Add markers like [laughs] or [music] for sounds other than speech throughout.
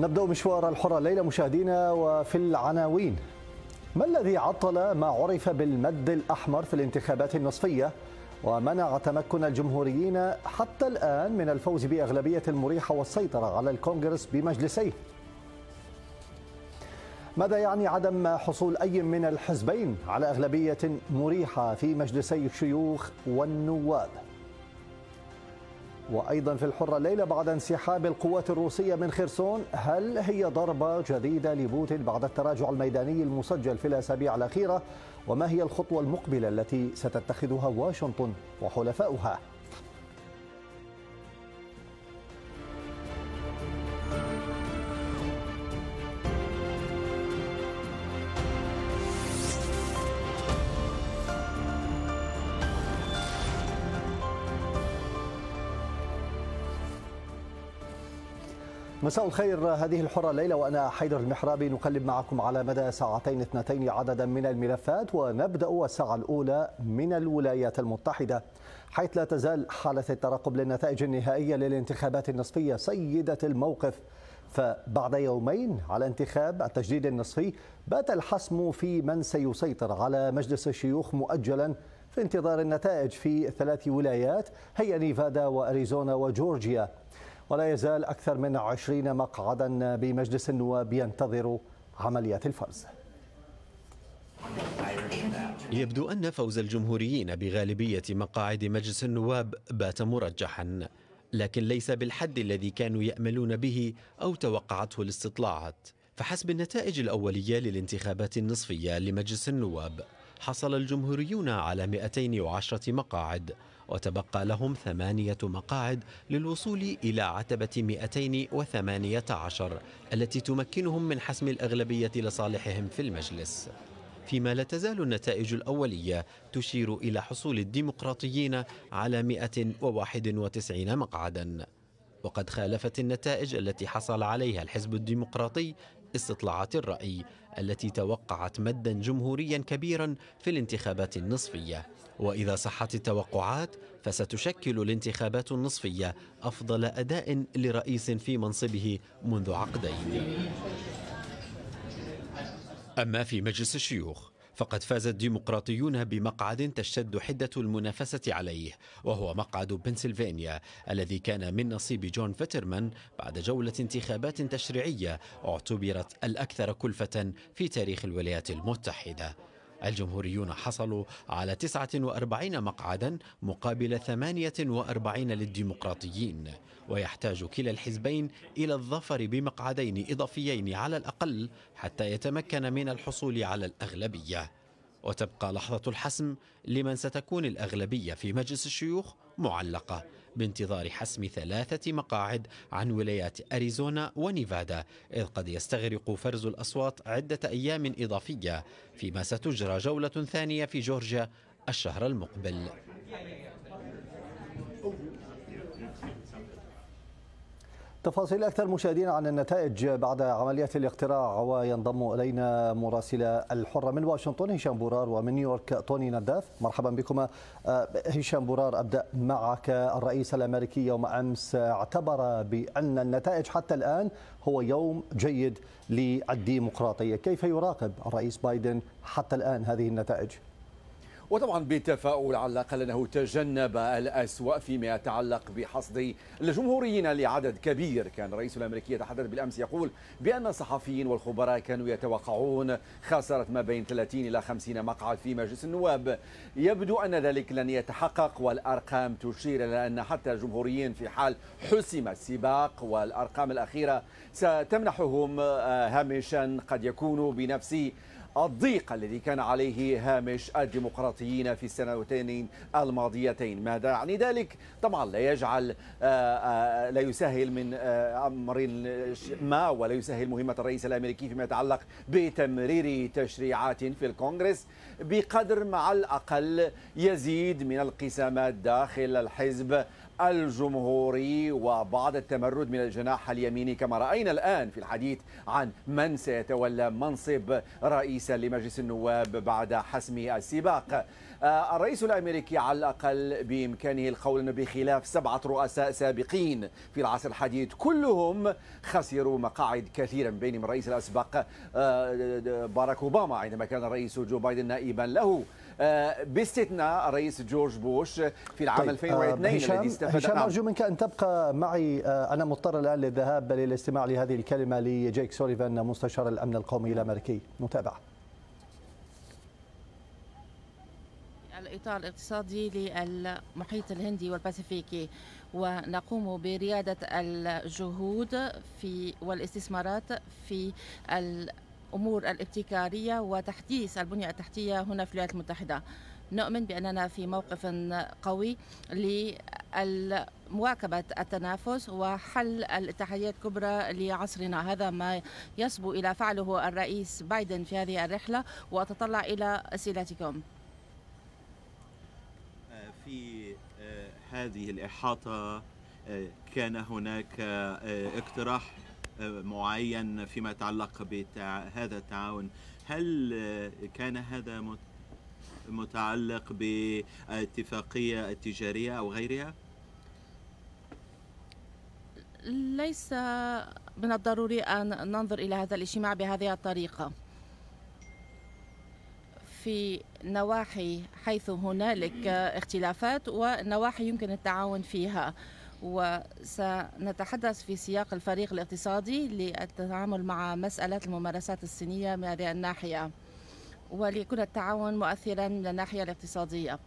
نبدأ مشوار الحرة الليلة مشاهدينا وفي العناوين ما الذي عطل ما عرف بالمد الأحمر في الانتخابات النصفية ومنع تمكن الجمهوريين حتى الآن من الفوز بأغلبية مريحة والسيطرة على الكونغرس بمجلسيه ماذا يعني عدم حصول أي من الحزبين على أغلبية مريحة في مجلسي الشيوخ والنواب؟ وأيضا في الحرة الليلة بعد انسحاب القوات الروسية من خرسون هل هي ضربة جديدة لبوتين بعد التراجع الميداني المسجل في الأسابيع الأخيرة وما هي الخطوة المقبلة التي ستتخذها واشنطن وحلفاؤها مساء الخير هذه الحرة الليلة وأنا حيدر المحرابي نقلب معكم على مدى ساعتين اثنتين عددا من الملفات ونبدأ الساعة الأولى من الولايات المتحدة حيث لا تزال حالة الترقب للنتائج النهائية للانتخابات النصفية سيدة الموقف فبعد يومين على انتخاب التجديد النصفي بات الحسم في من سيسيطر على مجلس الشيوخ مؤجلا في انتظار النتائج في ثلاث ولايات هي نيفادا واريزونا وجورجيا ولا يزال أكثر من عشرين مقعدا بمجلس النواب ينتظر عمليات الفرز يبدو أن فوز الجمهوريين بغالبية مقاعد مجلس النواب بات مرجحا لكن ليس بالحد الذي كانوا يأملون به أو توقعته الاستطلاعات فحسب النتائج الأولية للانتخابات النصفية لمجلس النواب حصل الجمهوريون على 210 مقاعد وتبقى لهم ثمانية مقاعد للوصول إلى عتبة 218 التي تمكنهم من حسم الأغلبية لصالحهم في المجلس فيما لا تزال النتائج الأولية تشير إلى حصول الديمقراطيين على 191 مقعدا وقد خالفت النتائج التي حصل عليها الحزب الديمقراطي استطلاعات الرأي التي توقعت مدا جمهوريا كبيرا في الانتخابات النصفية وإذا صحت التوقعات فستشكل الانتخابات النصفية أفضل أداء لرئيس في منصبه منذ عقدين أما في مجلس الشيوخ فقد فاز الديمقراطيون بمقعد تشتد حدة المنافسة عليه وهو مقعد بنسلفانيا الذي كان من نصيب جون فترمان بعد جولة انتخابات تشريعية اعتبرت الأكثر كلفة في تاريخ الولايات المتحدة الجمهوريون حصلوا على 49 مقعدا مقابل 48 للديمقراطيين ويحتاج كلا الحزبين إلى الظفر بمقعدين إضافيين على الأقل حتى يتمكن من الحصول على الأغلبية وتبقى لحظة الحسم لمن ستكون الأغلبية في مجلس الشيوخ معلقة بانتظار حسم ثلاثة مقاعد عن ولايات أريزونا ونيفادا إذ قد يستغرق فرز الأصوات عدة أيام إضافية فيما ستجرى جولة ثانية في جورجيا الشهر المقبل تفاصيل أكثر مشاهدين عن النتائج بعد عملية الاقتراع وينضم إلينا مراسلة الحرة من واشنطن هشام بورار ومن نيويورك طوني نداف مرحبا بكما آه، هشام بورار أبدأ معك الرئيس الأمريكي يوم أمس اعتبر بأن النتائج حتى الآن هو يوم جيد للديمقراطية كيف يراقب الرئيس بايدن حتى الآن هذه النتائج؟ وطبعا بتفاؤل على الأقل أنه تجنب الأسوأ فيما يتعلق بحصد الجمهوريين لعدد كبير كان الرئيس الامريكي يتحدث بالأمس يقول بأن الصحفيين والخبراء كانوا يتوقعون خسارة ما بين 30 إلى 50 مقعد في مجلس النواب يبدو أن ذلك لن يتحقق والأرقام تشير إلى أن حتى الجمهوريين في حال حسم السباق والأرقام الأخيرة ستمنحهم آه، هامشا قد يكون بنفس الضيق الذي كان عليه هامش الديمقراطيين في السنتين الماضيتين ماذا يعني ذلك طبعا لا يجعل آه، آه، لا يسهل من آه، أمر ما ولا يسهل مهمة الرئيس الأمريكي فيما يتعلق بتمرير تشريعات في الكونغرس بقدر مع الأقل يزيد من القسامات داخل الحزب الجمهوري وبعض التمرد من الجناح اليميني كما رأينا الآن في الحديث عن من سيتولى منصب رئيسا لمجلس النواب بعد حسم السباق آه، الرئيس الأمريكي على الأقل بإمكانه القول أنه بخلاف سبعة رؤساء سابقين في العصر الحديث كلهم خسروا مقاعد كثيرا بينهم الرئيس الأسبق آه، باراك أوباما عندما كان الرئيس جو بايدن نائبا له آه، باستثناء الرئيس جورج بوش في العام طيب. 2002 آه، هشام الذي استفاد هشام ارجو منك ان تبقى معي آه، انا مضطر الان للذهاب للاستماع لهذه الكلمه لجيك سوليفان مستشار الامن القومي الامريكي متابعه الإطار الاقتصادي للمحيط الهندي والباسيفيكي ونقوم بريادة الجهود في والاستثمارات في أمور الابتكارية وتحديث البنية التحتية هنا في الولايات المتحدة نؤمن بأننا في موقف قوي لمواكبة التنافس وحل التحديات الكبرى لعصرنا هذا ما يصبو إلى فعله الرئيس بايدن في هذه الرحلة وأتطلع إلى أسئلتكم في هذه الإحاطة آه، كان هناك آه، اقتراح معين فيما يتعلق بهذا التعاون هل كان هذا متعلق باتفاقية تجارية أو غيرها؟ ليس من الضروري أن ننظر إلى هذا الاجتماع بهذه الطريقة في نواحي حيث هنالك اختلافات ونواحي يمكن التعاون فيها وسنتحدث في سياق الفريق الاقتصادي للتعامل مع مسألة الممارسات الصينية من هذه الناحية وليكون التعاون مؤثرا من الناحية الاقتصادية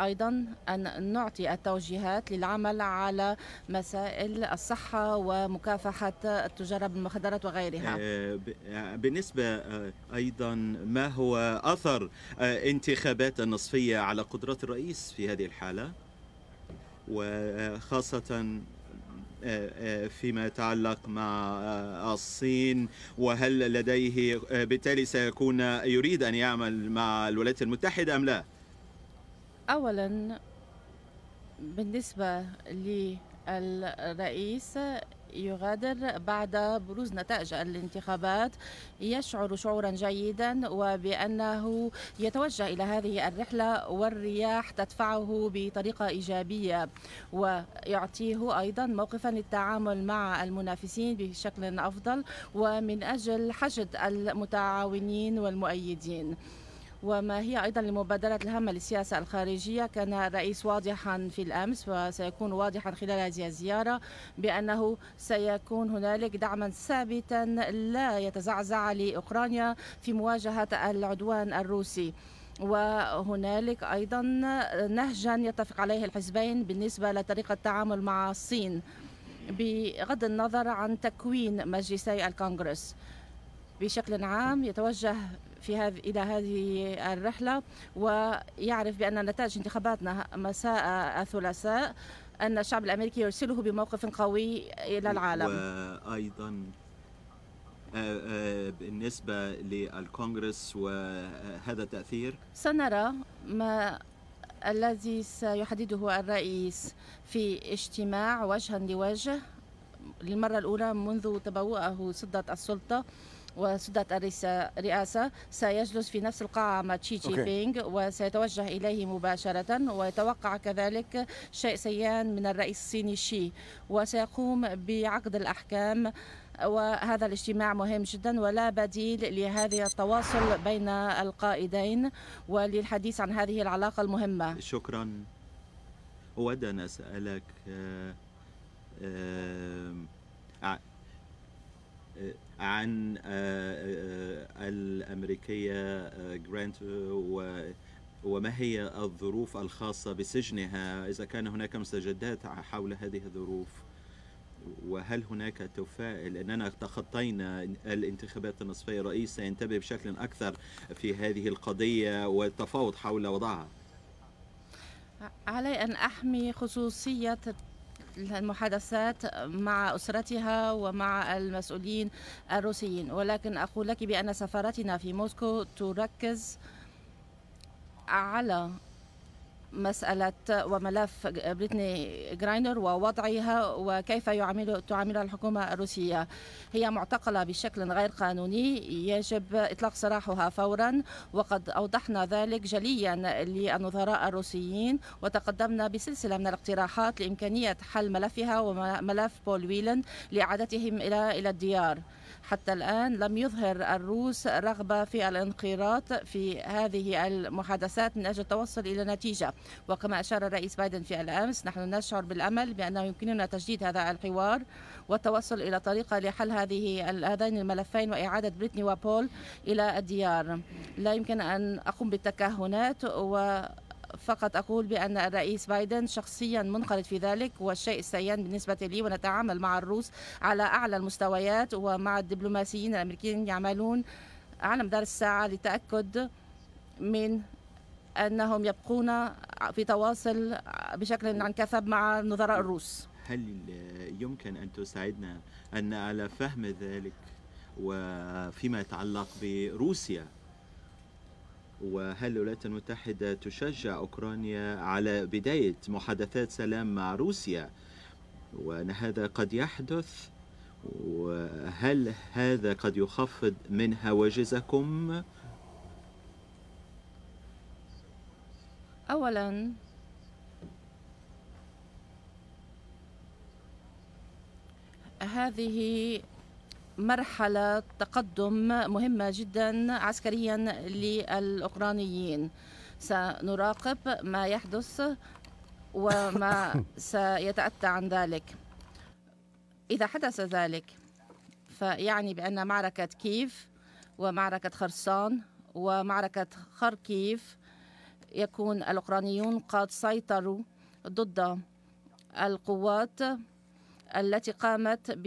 ايضا ان نعطي التوجيهات للعمل على مسائل الصحه ومكافحه التجاره بالمخدرات وغيرها آه، بالنسبه آه، ايضا ما هو اثر آه، انتخابات النصفيه على قدرات الرئيس في هذه الحاله وخاصة آه، آه، فيما يتعلق مع آه، الصين وهل لديه بالتالي سيكون يريد أن يعمل مع الولايات المتحدة أم لا؟ أولا بالنسبة للرئيس يغادر بعد بروز نتائج الانتخابات يشعر شعورا جيدا وبأنه يتوجه إلى هذه الرحلة والرياح تدفعه بطريقة إيجابية ويعطيه أيضا موقفا للتعامل مع المنافسين بشكل أفضل ومن أجل حشد المتعاونين والمؤيدين وما هي أيضا لمبادره الهامة للسياسة الخارجية كان الرئيس واضحا في الأمس وسيكون واضحا خلال هذه الزيارة بأنه سيكون هنالك دعما ثابتا لا يتزعزع لأوكرانيا في مواجهة العدوان الروسي وهنالك ايضا نهجا يتفق عليه الحزبين بالنسبه لطريقه التعامل مع الصين بغض النظر عن تكوين مجلسي الكونغرس بشكل عام يتوجه في هذه إلى هذه الرحلة ويعرف بأن نتائج انتخاباتنا مساء الثلاثاء أن الشعب الأمريكي يرسله بموقف قوي إلى العالم وأيضا آه، آه، بالنسبة للكونغرس وهذا التأثير سنرى ما الذي سيحدده الرئيس في اجتماع وجها لوجه للمرة الأولى منذ تبوؤه سدة السلطة وسدة الرئاسة سيجلس في نفس القاعة مع تشي تشي بينغ وسيتوجه إليه مباشرة ويتوقع كذلك شيء سيان من الرئيس الصيني شي وسيقوم بعقد الأحكام وهذا الاجتماع مهم جدا ولا بديل لهذا التواصل بين القائدين وللحديث عن هذه العلاقة المهمة شكرا أود أن أسألك آه، آه، عن آه، آه، الأمريكية جرانت آه، وما هي الظروف الخاصة بسجنها إذا كان هناك مستجدات حول هذه الظروف وهل هناك تفائل أننا تخطينا الانتخابات النصفية الرئيس سينتبه بشكل أكثر في هذه القضية والتفاوض حول وضعها علي أن أحمي خصوصية المحادثات مع أسرتها ومع المسؤولين الروسيين ولكن أقول لك بأن سفارتنا في موسكو تركز على مسألة وملف بريتني جراينر ووضعها وكيف يعامل تعاملها الحكومة الروسية هي معتقلة بشكل غير قانوني يجب إطلاق سراحها فورا وقد أوضحنا ذلك جليا للنظراء الروسيين وتقدمنا بسلسلة من الاقتراحات لإمكانية حل ملفها وملف بول ويلن لإعادتهم إلى إلى الديار حتى الآن لم يظهر الروس رغبة في الانخراط في هذه المحادثات من أجل التوصل إلى نتيجة وكما أشار الرئيس بايدن في الأمس نحن نشعر بالأمل بأنه يمكننا تجديد هذا الحوار والتوصل إلى طريقة لحل هذه هذين الملفين وإعادة بريتني وبول إلى الديار لا يمكن أن أقوم بالتكهنات و فقط أقول بأن الرئيس بايدن شخصيا منقرض في ذلك والشيء السيان بالنسبة لي ونتعامل مع الروس على أعلى المستويات ومع الدبلوماسيين الأمريكيين يعملون على مدار الساعة للتأكد من أنهم يبقون في تواصل بشكل عن كثب مع نظراء الروس هل يمكن أن تساعدنا أن على فهم ذلك وفيما يتعلق بروسيا وهل الولايات المتحدة تشجع أوكرانيا على بداية محادثات سلام مع روسيا وأن هذا قد يحدث وهل هذا قد يخفض من هواجزكم؟ أولا هذه مرحلة تقدم مهمة جدا عسكريا للأوكرانيين سنراقب ما يحدث وما [laughs] سيتأتى عن ذلك إذا حدث ذلك فيعني بأن معركة كييف ومعركة خرسان ومعركة خركيف يكون الأوكرانيون قد سيطروا ضد القوات التي قامت ب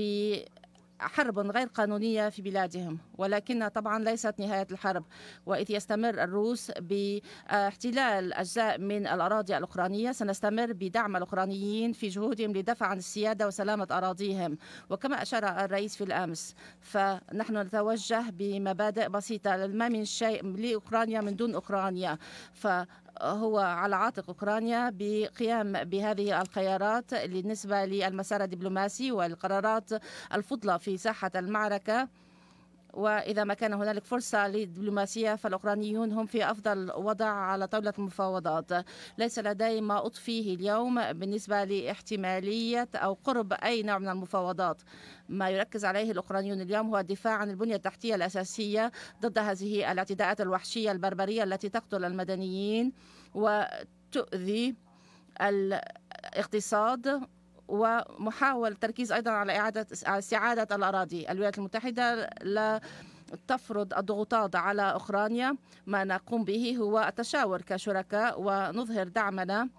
حرب غير قانونية في بلادهم ولكن طبعا ليست نهاية الحرب وإذ يستمر الروس باحتلال أجزاء من الأراضي الأوكرانية سنستمر بدعم الأوكرانيين في جهودهم لدفع عن السيادة وسلامة أراضيهم وكما أشار الرئيس في الأمس فنحن نتوجه بمبادئ بسيطة ما من شيء لأوكرانيا من دون أوكرانيا ف هو على عاتق اوكرانيا بقيام بهذه الخيارات بالنسبه للمسار الدبلوماسي والقرارات الفضلى في ساحه المعركه وإذا ما كان هنالك فرصة للدبلوماسية فالأوكرانيون هم في أفضل وضع على طاولة المفاوضات ليس لدي ما أضفيه اليوم بالنسبة لاحتمالية أو قرب أي نوع من المفاوضات ما يركز عليه الأوكرانيون اليوم هو الدفاع عن البنية التحتية الأساسية ضد هذه الاعتداءات الوحشية البربرية التي تقتل المدنيين وتؤذي الاقتصاد ومحاولة التركيز أيضا على إعادة استعادة الأراضي الولايات المتحدة لا تفرض الضغوطات على أوكرانيا ما نقوم به هو التشاور كشركاء ونظهر دعمنا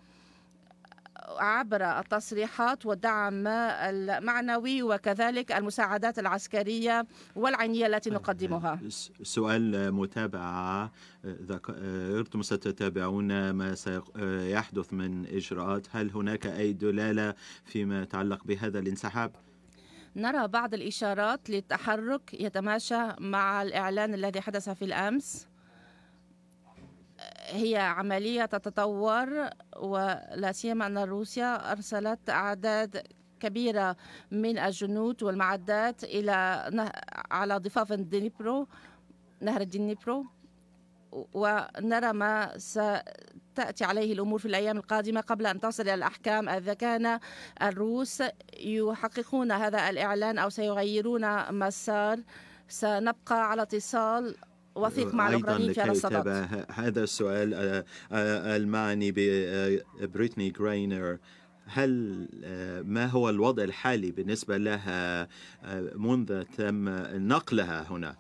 عبر التصريحات والدعم المعنوي وكذلك المساعدات العسكرية والعينية التي طيب، نقدمها سؤال متابعة ذكرتم ستتابعون ما سيحدث من إجراءات هل هناك أي دلالة فيما يتعلق بهذا الانسحاب؟ نرى بعض الإشارات للتحرك يتماشى مع الإعلان الذي حدث في الأمس هي عملية تتطور ولا سيما أن روسيا أرسلت أعداد كبيرة من الجنود والمعدات إلى على ضفاف الدنيبرو نهر الدنيبرو ونرى ما ستأتي عليه الأمور في الأيام القادمة قبل أن تصل إلى الأحكام إذا كان الروس يحققون هذا الإعلان أو سيغيرون مسار سنبقى على اتصال وثيق مع الأوكرانيين في الصدد هذا السؤال آه، آه، المعني ببريتني آه، جراينر هل ما هو الوضع الحالي بالنسبة لها منذ تم نقلها هنا؟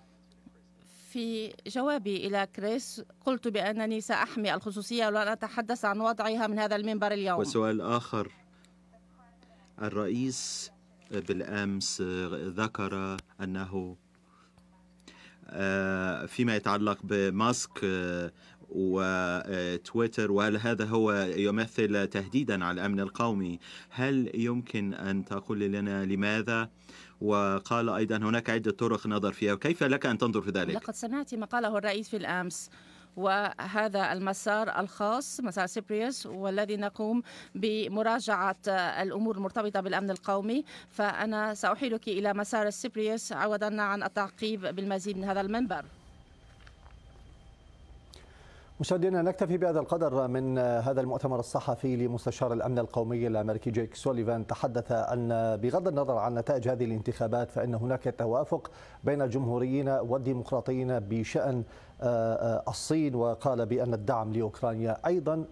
في جوابي إلى كريس قلت بأنني سأحمي الخصوصية ولن أتحدث عن وضعها من هذا المنبر اليوم وسؤال آخر الرئيس بالأمس ذكر أنه آه، فيما يتعلق بماسك آه، وتويتر آه، وهل هذا هو يمثل تهديدا على الامن القومي هل يمكن ان تقول لنا لماذا وقال ايضا هناك عده طرق نظر فيها كيف لك ان تنظر في ذلك لقد سمعت ما قاله الرئيس في الامس وهذا المسار الخاص مسار سيبريوس والذي نقوم بمراجعة الأمور المرتبطة بالأمن القومي فأنا سأحيلك إلى مسار سيبريوس عوضا عن التعقيب بالمزيد من هذا المنبر مشاهدينا نكتفي بهذا القدر من هذا المؤتمر الصحفي لمستشار الامن القومي الامريكي جيك سوليفان تحدث ان بغض النظر عن نتائج هذه الانتخابات فان هناك توافق بين الجمهوريين والديمقراطيين بشان آه، آه، الصين وقال بأن الدعم لأوكرانيا أيضا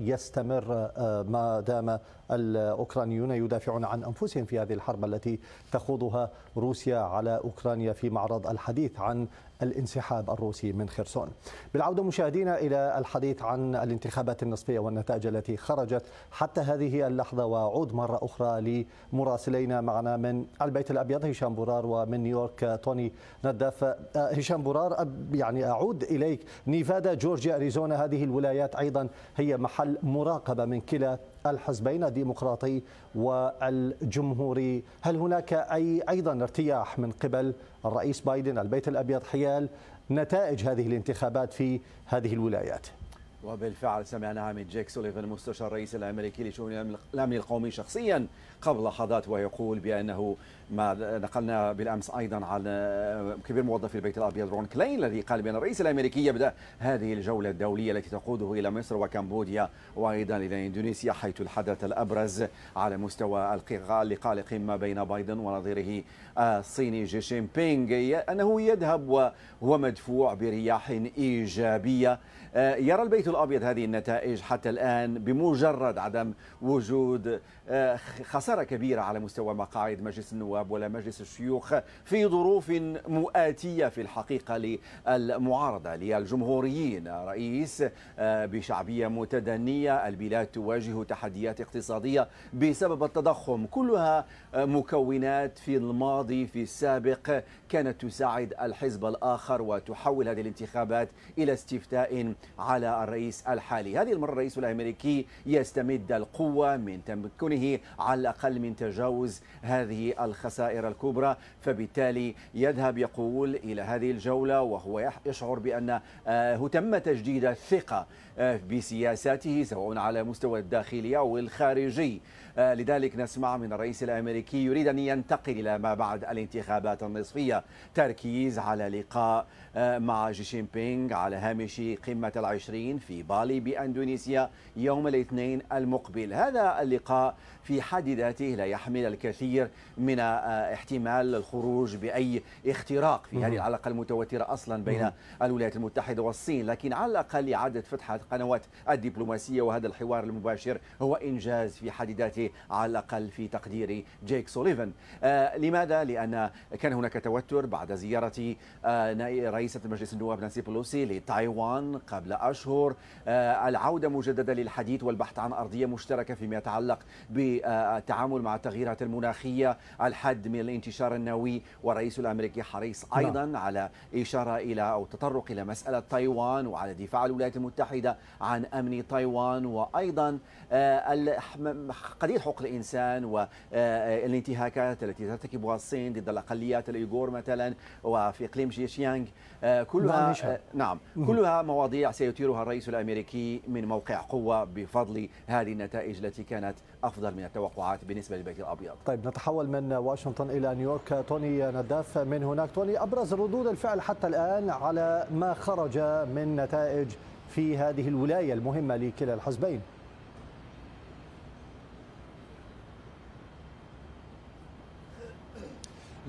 سيستمر آه، ما دام الأوكرانيون يدافعون عن أنفسهم في هذه الحرب التي تخوضها روسيا على أوكرانيا في معرض الحديث عن الانسحاب الروسي من خرسون بالعودة مشاهدينا إلى الحديث عن الانتخابات النصفية والنتائج التي خرجت حتى هذه اللحظة وعود مرة أخرى لمراسلينا معنا من البيت الأبيض هشام بورار ومن نيويورك توني نداف آه، هشام بورار يعني أعود إليك نيفادا جورجيا أريزونا هذه الولايات أيضا هي محل مراقبة من كلا الحزبين الديمقراطي والجمهوري هل هناك أي أيضا ارتياح من قبل الرئيس بايدن البيت الأبيض حيال نتائج هذه الانتخابات في هذه الولايات وبالفعل سمعناها من جيك سوليفان مستشار الرئيس الامريكي لشؤون الامن القومي شخصيا قبل لحظات ويقول بانه ما نقلنا بالامس ايضا عن آه، كبير موظفي البيت الابيض رون كلين الذي قال بان الرئيس الامريكي يبدا هذه الجوله الدوليه التي تقوده الى مصر وكمبوديا وايضا الى اندونيسيا حيث الحدث الابرز على مستوى اللقاء القمه بين بايدن ونظيره الصيني آه، جي شين بينغ انه يذهب وهو مدفوع برياح ايجابيه آه، يرى البيت الابيض هذه النتائج حتى الان بمجرد عدم وجود خساره كبيره على مستوى مقاعد مجلس النواب النواب ولا مجلس الشيوخ في ظروف مؤاتية في الحقيقة للمعارضة للجمهوريين رئيس آه، بشعبية متدنية البلاد تواجه تحديات اقتصادية بسبب التضخم كلها آه، مكونات في الماضي في السابق كانت تساعد الحزب الآخر وتحول هذه الانتخابات إلى استفتاء على الرئيس الحالي هذه المرة الرئيس الأمريكي يستمد القوة من تمكنه على الأقل من تجاوز هذه الخ الخسائر الكبرى فبالتالي يذهب يقول إلى هذه الجولة وهو يشعر بأن آه، تم تجديد الثقة آه، بسياساته سواء على مستوى الداخلي أو الخارجي آه، لذلك نسمع من الرئيس الأمريكي يريد أن ينتقل إلى ما بعد الانتخابات النصفية تركيز على لقاء مع جي جين بينغ على هامش قمة العشرين في بالي بأندونيسيا يوم الاثنين المقبل هذا اللقاء في حد ذاته لا يحمل الكثير من آه، احتمال الخروج بأي اختراق في هذه العلاقة المتوترة أصلا بين الولايات المتحدة والصين لكن على الأقل إعادة فتح قنوات الدبلوماسية وهذا الحوار المباشر هو إنجاز في حد ذاته على الأقل في تقدير جيك سوليفن آه، لماذا؟ لأن كان هناك توتر بعد زيارة آه، رئيس رئيسة مجلس النواب نانسي بلوسي لتايوان قبل أشهر آه، العودة مجددا للحديث والبحث عن أرضية مشتركة فيما يتعلق بالتعامل مع التغييرات المناخية الحد من الانتشار النووي والرئيس الأمريكي حريص نعم. أيضا على إشارة إلى أو تطرق إلى مسألة تايوان وعلى دفاع الولايات المتحدة عن أمن تايوان وأيضا قضية آه، حقوق الإنسان والانتهاكات آه، التي ترتكبها الصين ضد الأقليات الإيغور مثلا وفي إقليم شيشيانغ آه، كلها آه، نعم كلها مواضيع سيثيرها الرئيس الامريكي من موقع قوه بفضل هذه النتائج التي كانت افضل من التوقعات بالنسبه للبيت الابيض. طيب نتحول من واشنطن الى نيويورك توني نداف من هناك توني ابرز ردود الفعل حتى الان على ما خرج من نتائج في هذه الولايه المهمه لكلا الحزبين.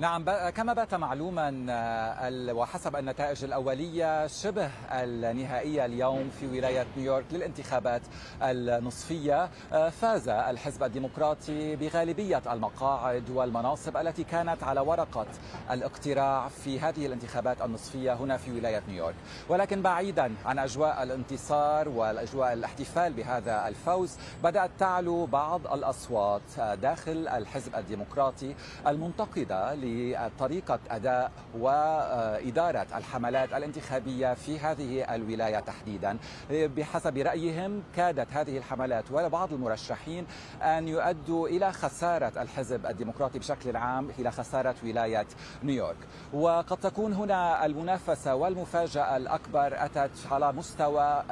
نعم كما بات معلوما آه، وحسب النتائج الأولية شبه النهائية اليوم في ولاية نيويورك للانتخابات النصفية آه، فاز الحزب الديمقراطي بغالبية المقاعد والمناصب التي كانت على ورقة الاقتراع في هذه الانتخابات النصفية هنا في ولاية نيويورك ولكن بعيدا عن أجواء الانتصار والأجواء الاحتفال بهذا الفوز بدأت تعلو بعض الأصوات آه، داخل الحزب الديمقراطي المنتقدة لطريقة أداء وإدارة الحملات الانتخابية في هذه الولاية تحديدا بحسب رأيهم كادت هذه الحملات وبعض المرشحين أن يؤدوا إلى خسارة الحزب الديمقراطي بشكل عام إلى خسارة ولاية نيويورك وقد تكون هنا المنافسة والمفاجأة الأكبر أتت على مستوى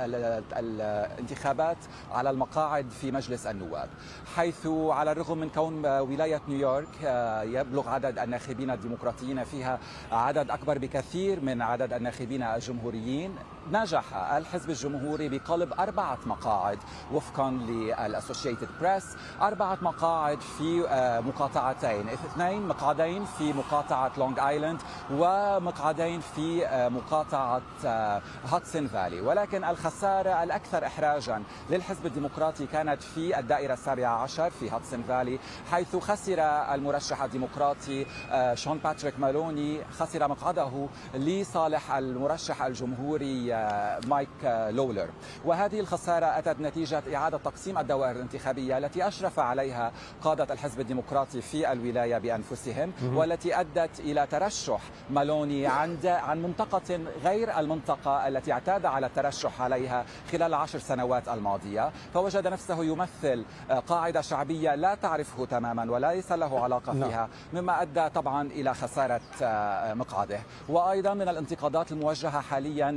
الانتخابات على المقاعد في مجلس النواب حيث على الرغم من كون ولاية نيويورك آه، يبلغ عدد الناخبين الناخبين الديمقراطيين فيها عدد أكبر بكثير من عدد الناخبين الجمهوريين نجح الحزب الجمهوري بقلب أربعة مقاعد وفقا للأسوشيتد بريس أربعة مقاعد في آه، مقاطعتين اثنين مقعدين في مقاطعة لونج آيلاند ومقعدين في آه، مقاطعة آه، هاتسون فالي ولكن الخسارة الأكثر إحراجا للحزب الديمقراطي كانت في الدائرة السابعة عشر في هاتسون فالي حيث خسر المرشح الديمقراطي آه، شون باتريك مالوني خسر مقعده لصالح المرشح الجمهوري آه، مايك آه، لولر وهذه الخسارة أتت نتيجة إعادة تقسيم الدوائر الانتخابية التي أشرف عليها قادة الحزب الديمقراطي في الولاية بأنفسهم والتي أدت إلى ترشح مالوني عند عن منطقة غير المنطقة التي اعتاد على الترشح عليها خلال عشر سنوات الماضية فوجد نفسه يمثل قاعدة شعبية لا تعرفه تماما وليس له علاقة نعم. فيها مما أدى طبعا إلى خسارة آه، مقعده وأيضا من الانتقادات الموجهة حاليا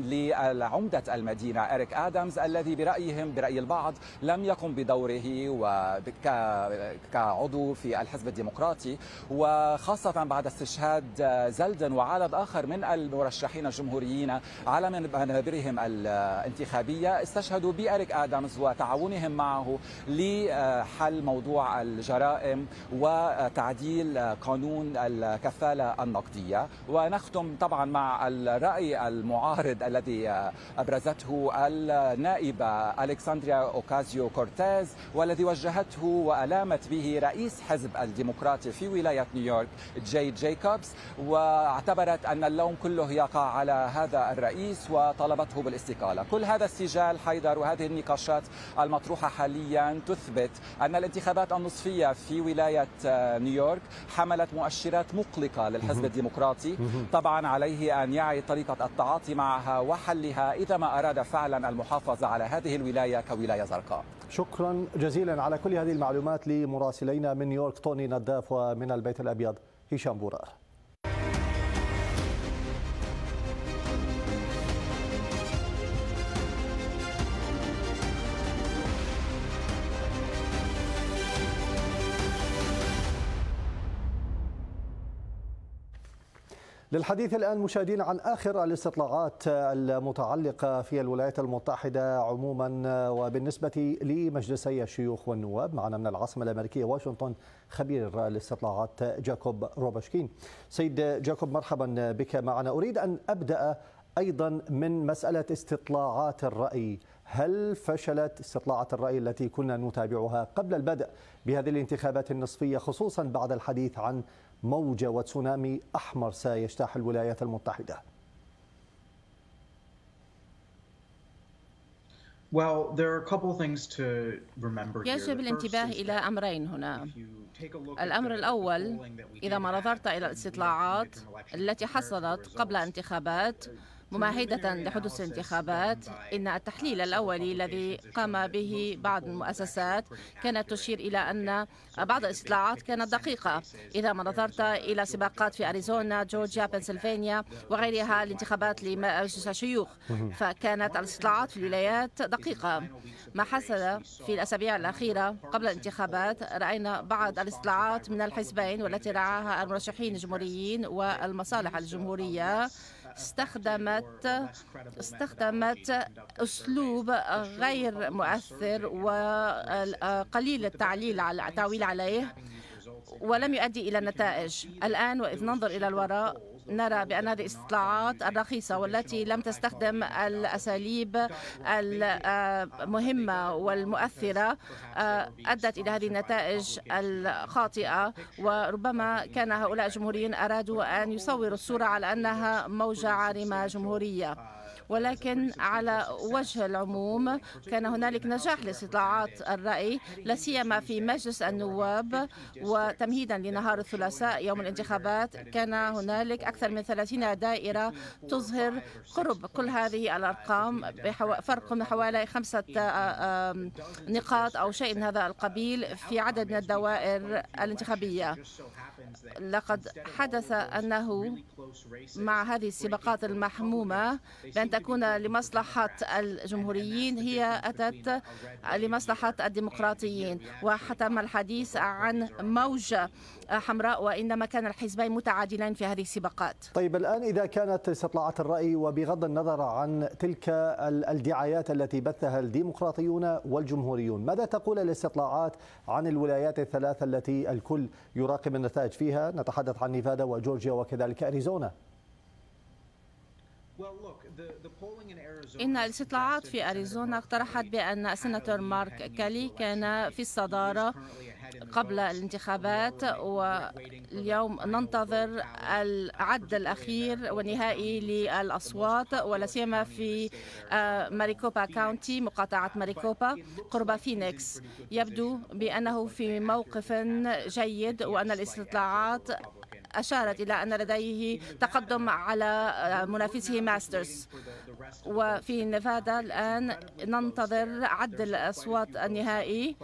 لعمدة المدينة إريك آدمز الذي برأيهم برأي البعض لم يقم بدوره كعضو في الحزب الديمقراطي وخاصة بعد استشهاد آه، زلدن وعدد آخر من المرشحين الجمهوريين على منابرهم الانتخابية استشهدوا بإريك آدمز وتعاونهم معه لحل موضوع الجرائم وتعديل قانون الكفالة النقدية ونختم طبعا مع الرأي المعارض الذي أبرزته النائبة ألكسندريا أوكازيو كورتيز والذي وجهته وألامت به رئيس حزب الديمقراطي في ولاية نيويورك جي جايكوبس واعتبرت أن اللوم كله يقع على هذا الرئيس وطلبته بالاستقالة كل هذا السجال حيدر وهذه النقاشات المطروحة حاليا تثبت أن الانتخابات النصفية في ولاية نيويورك حملت مؤشرات تحديات مقلقة للحزب الديمقراطي طبعا عليه أن يعي طريقة التعاطي معها وحلها إذا ما أراد فعلا المحافظة على هذه الولاية كولاية زرقاء شكرا جزيلا على كل هذه المعلومات لمراسلينا من نيويورك توني نداف ومن البيت الأبيض هشام بورار للحديث الآن مشاهدين عن آخر الاستطلاعات المتعلقة في الولايات المتحدة عموما وبالنسبة لمجلسي الشيوخ والنواب معنا من العاصمة الأمريكية واشنطن خبير الاستطلاعات جاكوب روبشكين سيد جاكوب مرحبا بك معنا أريد أن أبدأ أيضا من مسألة استطلاعات الرأي هل فشلت استطلاعات الرأي التي كنا نتابعها قبل البدء بهذه الانتخابات النصفية خصوصا بعد الحديث عن موجة وتسونامي أحمر سيجتاح الولايات المتحدة يجب الانتباه إلى أمرين هنا الأمر الأول إذا ما نظرت إلى الاستطلاعات التي حصلت قبل انتخابات ممهدة لحدوث الانتخابات إن التحليل الأولي الذي قام به بعض المؤسسات كانت تشير إلى أن بعض الاستطلاعات كانت دقيقة إذا ما نظرت إلى سباقات في أريزونا جورجيا بنسلفانيا وغيرها الانتخابات لمجلس الشيوخ فكانت الاستطلاعات في الولايات دقيقة ما حصل في الأسابيع الأخيرة قبل الانتخابات رأينا بعض الاستطلاعات من الحزبين والتي رعاها المرشحين الجمهوريين والمصالح الجمهورية استخدمت استخدمت أسلوب غير مؤثر وقليل التعليل على التعويل عليه ولم يؤدي إلى نتائج الآن وإذ ننظر إلى الوراء نرى بأن هذه الاستطلاعات الرخيصة والتي لم تستخدم الأساليب المهمة والمؤثرة آه، أدت إلى هذه النتائج الخاطئة وربما كان هؤلاء الجمهوريين أرادوا أن يصوروا الصورة على أنها موجة عارمة جمهورية ولكن على وجه العموم كان هنالك نجاح لاستطلاعات الرأي لا سيما في مجلس النواب وتمهيدا لنهار الثلاثاء يوم الانتخابات كان هنالك أكثر من 30 دائرة تظهر قرب كل هذه الأرقام بفرق من حوالي خمسة آه، آه، نقاط أو شيء من هذا القبيل في عدد من الدوائر الانتخابية لقد حدث أنه مع هذه السباقات المحمومة بأن تكون لمصلحة الجمهوريين هي أتت لمصلحة الديمقراطيين وحتم الحديث عن موجة حمراء وإنما كان الحزبين متعادلين في هذه السباقات طيب الآن إذا كانت استطلاعات الرأي وبغض النظر عن تلك الدعايات التي بثها الديمقراطيون والجمهوريون ماذا تقول الاستطلاعات عن الولايات الثلاثة التي الكل يراقب النتائج فيها نتحدث عن نيفادا وجورجيا وكذلك أريزونا إن الاستطلاعات في أريزونا اقترحت بأن السناتور مارك كالي كان في الصدارة قبل الانتخابات واليوم ننتظر العد الأخير والنهائي للأصوات ولا سيما في آه، ماريكوبا كاونتي مقاطعة ماريكوبا قرب فينيكس يبدو بأنه في موقف جيد وأن الاستطلاعات أشارت إلى أن لديه تقدم على آه، منافسه ماسترز وفي نيفادا الآن ننتظر عد الأصوات النهائي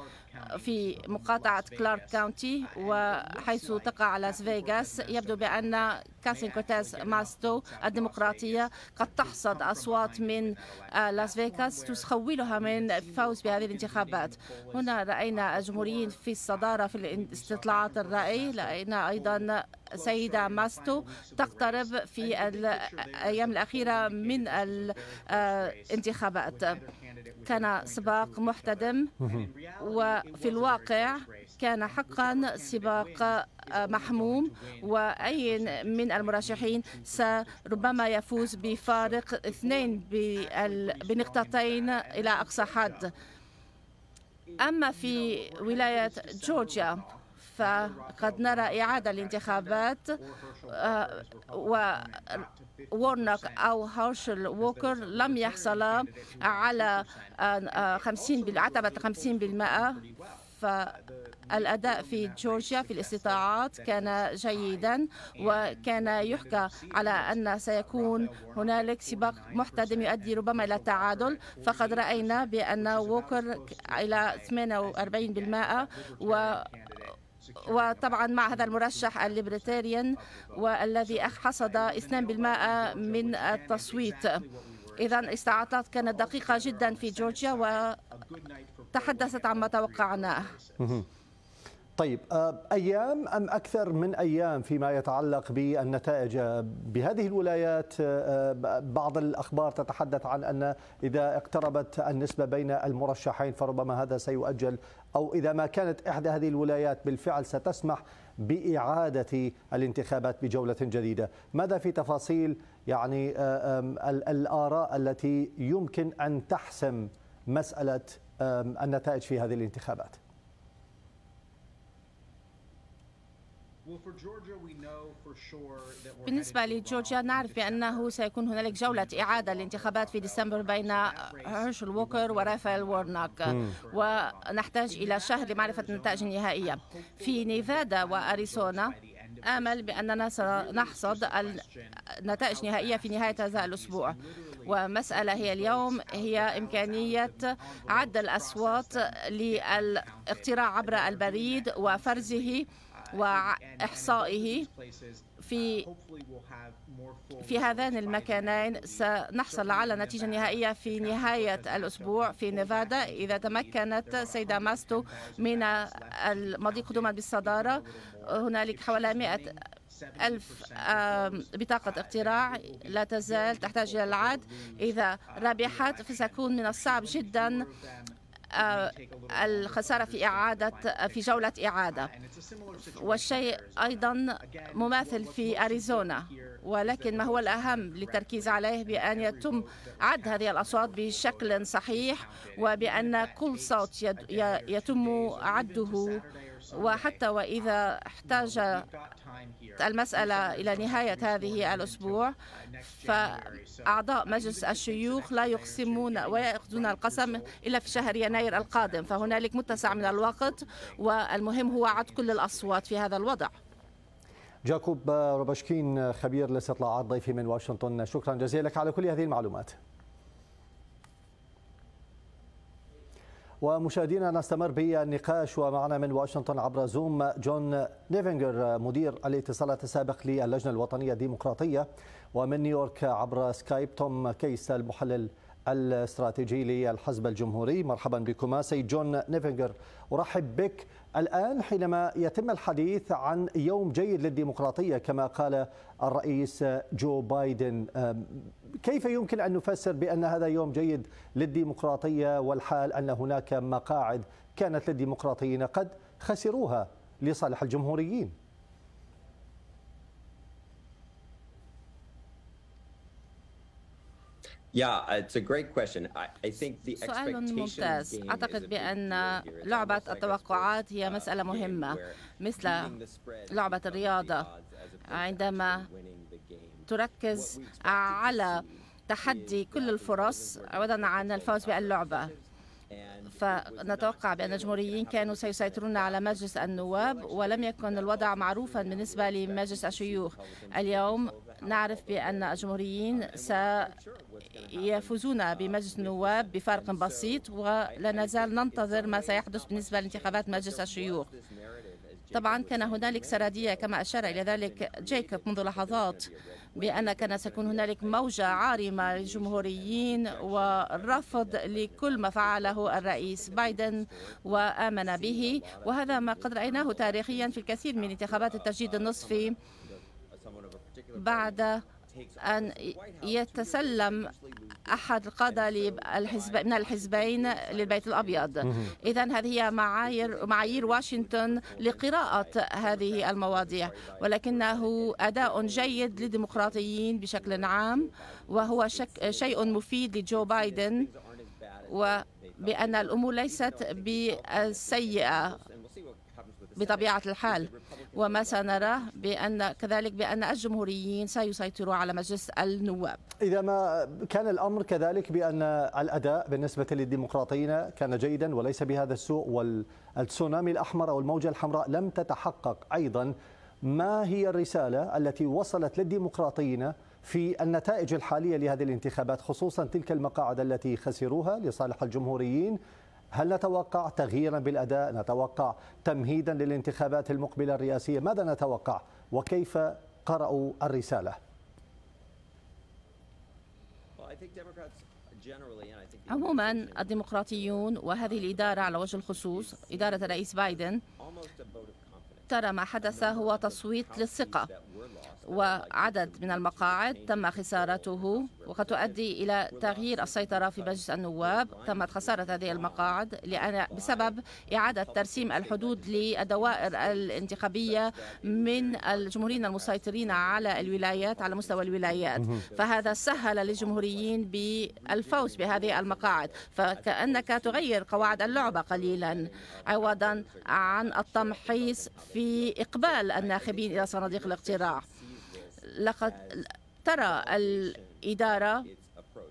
في مقاطعة كلارك كاونتي وحيث تقع لاس فيغاس يبدو بأن كاثرين كورتيز ماستو الديمقراطية قد تحصد أصوات من لاس فيغاس تخولها من الفوز بهذه الانتخابات هنا رأينا الجمهوريين في الصدارة في استطلاعات الرأي رأينا أيضا سيدة ماستو تقترب في الأيام الأخيرة من الانتخابات آه، كان سباق محتدم وفي الواقع كان حقا سباق محموم وأي من المرشحين ربما يفوز بفارق اثنين بنقطتين إلى أقصى حد أما في ولاية جورجيا فقد نرى إعادة الانتخابات آه، و وورنك أو هارشل ووكر لم يحصلا على 50 بالعتبة 50 بالمئة فالأداء في جورجيا في الاستطاعات كان جيدا وكان يحكى على أن سيكون هنالك سباق محتدم يؤدي ربما إلى التعادل فقد رأينا بأن ووكر إلى 48% و وطبعا مع هذا المرشح الليبرتاريان والذي حصد 2% من التصويت إذا استعاطات كانت دقيقة جدا في جورجيا وتحدثت عما توقعناه طيب آه، أيام أم أكثر من أيام فيما يتعلق بالنتائج بهذه الولايات آه، آه، بعض الأخبار تتحدث عن أن إذا اقتربت النسبة بين المرشحين فربما هذا سيؤجل أو إذا ما كانت إحدى هذه الولايات بالفعل ستسمح بإعادة الانتخابات بجولة جديدة ماذا في تفاصيل يعني آه، الآراء التي يمكن أن تحسم مسألة النتائج في هذه الانتخابات بالنسبة لجورجيا نعرف بأنه سيكون هنالك جولة إعادة للانتخابات في ديسمبر بين هيرشل ووكر ورافائيل وورناك ونحتاج إلى شهر لمعرفة النتائج النهائية في نيفادا وأريزونا آمل بأننا سنحصد النتائج النهائية في نهاية هذا الأسبوع ومسألة هي اليوم هي إمكانية عد الأصوات للاقتراع عبر البريد وفرزه وإحصائه في في هذان المكانين سنحصل على نتيجة نهائية في نهاية الأسبوع في نيفادا إذا تمكنت سيدة ماستو من المضي قدما بالصدارة هنالك حوالي 100 ألف بطاقة اقتراع لا تزال تحتاج إلى العد إذا ربحت فسيكون من الصعب جدا آه، الخسارة في إعادة في جولة إعادة والشيء أيضا مماثل في أريزونا ولكن ما هو الأهم للتركيز عليه بأن يتم عد هذه الأصوات بشكل صحيح وبأن كل صوت يتم عده وحتى وإذا احتاج المسألة إلى نهاية هذه الأسبوع فأعضاء مجلس الشيوخ لا يقسمون ويأخذون القسم إلا في شهر يناير القادم فهنالك متسع من الوقت والمهم هو عد كل الأصوات في هذا الوضع جاكوب روبشكين خبير الاستطلاعات ضيفي من واشنطن شكرا جزيلا لك على كل هذه المعلومات ومشاهدينا نستمر بالنقاش ومعنا من واشنطن عبر زوم جون نيفنجر مدير الاتصالات السابق للجنه الوطنيه الديمقراطيه ومن نيويورك عبر سكايب توم كيس المحلل الاستراتيجي للحزب الجمهوري مرحبا بكما سيد جون نيفنجر ارحب بك الآن حينما يتم الحديث عن يوم جيد للديمقراطية كما قال الرئيس جو بايدن كيف يمكن أن نفسر بأن هذا يوم جيد للديمقراطية والحال أن هناك مقاعد كانت للديمقراطيين قد خسروها لصالح الجمهوريين سؤال ممتاز أعتقد بأن لعبة التوقعات هي uh, مسألة مهمة مثل لعبة الرياضة عندما تركز على تحدي كل الفرص عوضا عن الفوز باللعبة فنتوقع بأن الجمهوريين كانوا سيسيطرون على مجلس النواب ولم يكن الوضع معروفا بالنسبة لمجلس الشيوخ اليوم نعرف بأن الجمهوريين سيفوزون بمجلس النواب بفارق بسيط ولا نزال ننتظر ما سيحدث بالنسبة لانتخابات مجلس الشيوخ طبعا كان هنالك سرديه كما اشار الى ذلك جايكوب منذ لحظات بان كان سيكون هنالك موجه عارمه للجمهوريين ورفض لكل ما فعله الرئيس بايدن وامن به وهذا ما قد رايناه تاريخيا في الكثير من انتخابات التجديد النصفي بعد أن يتسلم أحد القادة من الحزبين للبيت الأبيض إذا هذه هي معايير, معايير واشنطن لقراءة هذه المواضيع ولكنه أداء جيد للديمقراطيين بشكل عام وهو شك شيء مفيد لجو بايدن وبأن الأمور ليست بالسيئة بطبيعة الحال وما سنراه بأن كذلك بأن الجمهوريين سيسيطروا على مجلس النواب إذا ما كان الأمر كذلك بأن الأداء بالنسبة للديمقراطيين كان جيدا وليس بهذا السوء والتسونامي الأحمر أو الموجة الحمراء لم تتحقق أيضا ما هي الرسالة التي وصلت للديمقراطيين في النتائج الحالية لهذه الانتخابات خصوصا تلك المقاعد التي خسروها لصالح الجمهوريين هل نتوقع تغييرا بالأداء نتوقع تمهيدا للانتخابات المقبلة الرئاسية ماذا نتوقع وكيف قرأوا الرسالة عموما الديمقراطيون وهذه الإدارة على وجه الخصوص إدارة الرئيس بايدن ترى ما حدث هو تصويت للثقة وعدد من المقاعد تم خسارته وقد تؤدي إلى تغيير السيطرة في مجلس النواب تمت خسارة هذه المقاعد لأن بسبب إعادة ترسيم الحدود للدوائر الانتخابية من الجمهوريين المسيطرين على الولايات على مستوى الولايات فهذا سهل للجمهوريين بالفوز بهذه المقاعد فكأنك تغير قواعد اللعبة قليلا عوضا عن التمحيص في إقبال الناخبين إلى صناديق الاقتراع لقد ترى الإدارة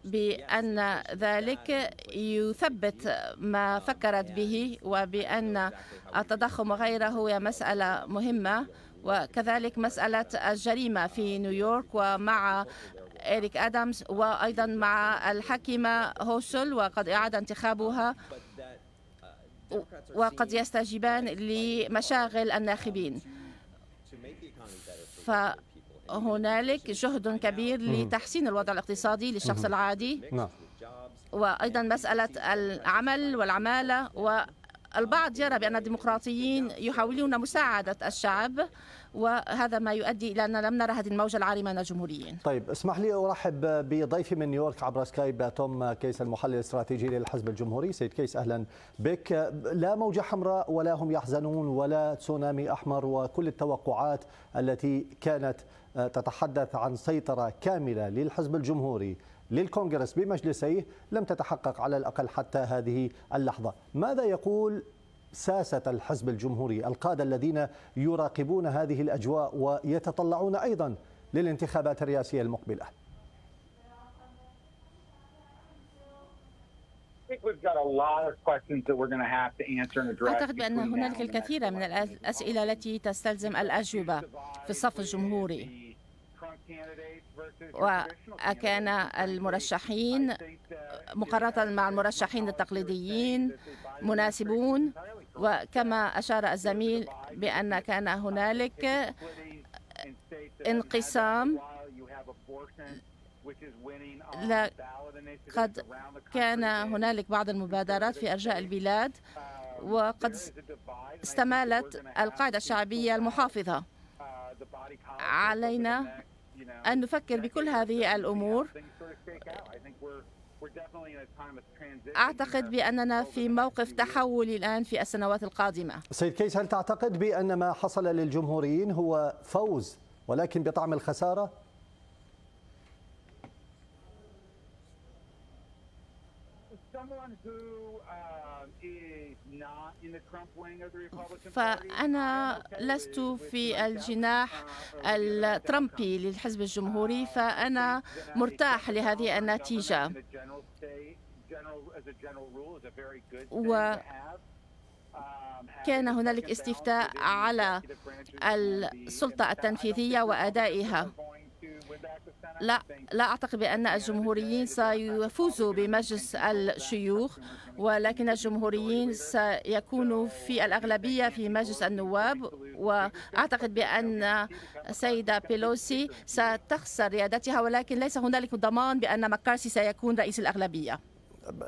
بأن ذلك يثبت ما فكرت به وبأن التضخم وغيره هي مسألة مهمة وكذلك مسألة الجريمة في نيويورك ومع إريك أدامز وأيضا مع الحاكمة هوشل وقد أعاد انتخابها وقد يستجيبان لمشاغل الناخبين هنالك جهد كبير لتحسين الوضع الاقتصادي للشخص العادي نعم وايضا مساله العمل والعماله والبعض يرى بان الديمقراطيين يحاولون مساعده الشعب وهذا ما يؤدي الى اننا لم نرى هذه الموجه العارمه من الجمهوريين. طيب اسمح لي ارحب بضيفي من نيويورك عبر سكايب توم كيس المحلل الاستراتيجي للحزب الجمهوري، سيد كيس اهلا بك. لا موجه حمراء ولا هم يحزنون ولا تسونامي احمر وكل التوقعات التي كانت تتحدث عن سيطرة كاملة للحزب الجمهوري للكونغرس بمجلسيه لم تتحقق على الأقل حتى هذه اللحظة ماذا يقول ساسة الحزب الجمهوري القادة الذين يراقبون هذه الأجواء ويتطلعون أيضا للانتخابات الرئاسية المقبلة أعتقد بأن هنالك الكثير من الأسئلة التي تستلزم الأجوبة في الصف الجمهوري وكان المرشحين مقارنة مع المرشحين التقليديين مناسبون وكما أشار الزميل بأن كان هنالك انقسام لقد كان هنالك بعض المبادرات في ارجاء البلاد وقد استمالت القاعده الشعبيه المحافظه uh, علينا ان نفكر بكل هذه الامور أعتقد بأننا في موقف تحولي الآن في السنوات القادمة سيد كيس هل تعتقد بأن ما حصل للجمهوريين هو فوز ولكن بطعم الخسارة؟ فأنا لست في الجناح الترامبي للحزب الجمهوري فأنا مرتاح لهذه النتيجة و كان هنالك استفتاء على السلطة التنفيذية وأدائها لا لا أعتقد بأن الجمهوريين سيفوزوا بمجلس الشيوخ ولكن الجمهوريين سيكونوا في الأغلبية في مجلس النواب وأعتقد بأن السيدة بيلوسي ستخسر ريادتها ولكن ليس هنالك ضمان بأن مكارسي سيكون رئيس الأغلبية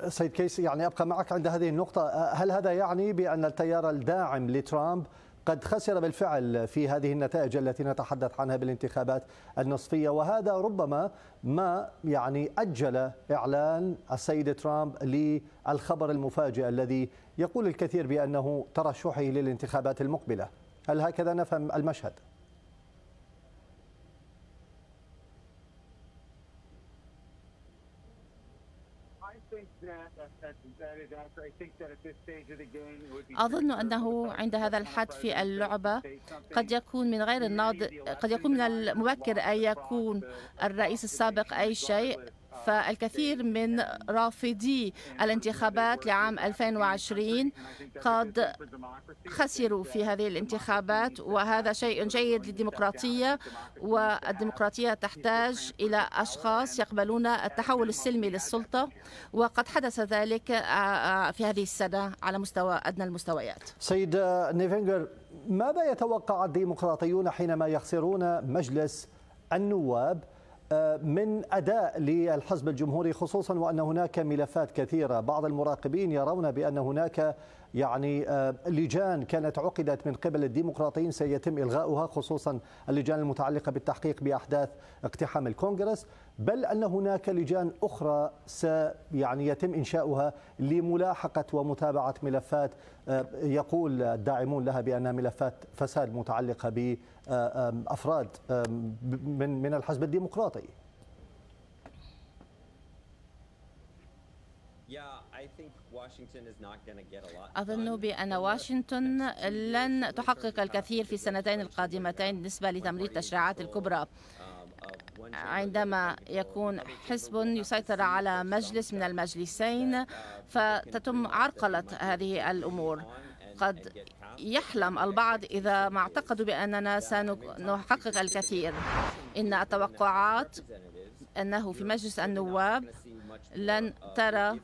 سيد كيسي يعني أبقى معك عند هذه النقطة هل هذا يعني بأن التيار الداعم لترامب قد خسر بالفعل في هذه النتائج التي نتحدث عنها بالانتخابات النصفية وهذا ربما ما يعني أجل إعلان السيد ترامب للخبر المفاجئ الذي يقول الكثير بأنه ترشحه للانتخابات المقبلة هل هكذا نفهم المشهد؟ أظن أنه عند هذا الحد في اللعبة قد يكون من غير الناض قد يكون من المبكر أن يكون الرئيس السابق أي شيء فالكثير من رافضي الانتخابات لعام 2020 قد خسروا في هذه الانتخابات وهذا شيء جيد للديمقراطية والديمقراطية تحتاج إلى أشخاص يقبلون التحول السلمي للسلطة وقد حدث ذلك آه، آه، في هذه السنة على مستوى أدنى المستويات سيد نيفنجر ماذا يتوقع الديمقراطيون حينما يخسرون مجلس النواب من اداء للحزب الجمهوري خصوصا وان هناك ملفات كثيره، بعض المراقبين يرون بان هناك يعني آه، لجان كانت عقدت من قبل الديمقراطيين سيتم إلغاؤها خصوصا اللجان المتعلقة بالتحقيق بأحداث اقتحام الكونغرس بل أن هناك لجان أخرى يعني يتم إنشاؤها لملاحقة ومتابعة ملفات آه، يقول الداعمون لها بأنها ملفات فساد متعلقة بأفراد آه، من الحزب الديمقراطي أظن بأن واشنطن لن تحقق الكثير في السنتين القادمتين بالنسبة لتمرير التشريعات الكبرى um, عندما يكون حزب يسيطر على مجلس من المجلسين uh, فتتم عرقلة هذه الأمور قد يحلم البعض إذا ما اعتقدوا بأننا سنحقق الكثير إن التوقعات أنه في مجلس النواب لن ترى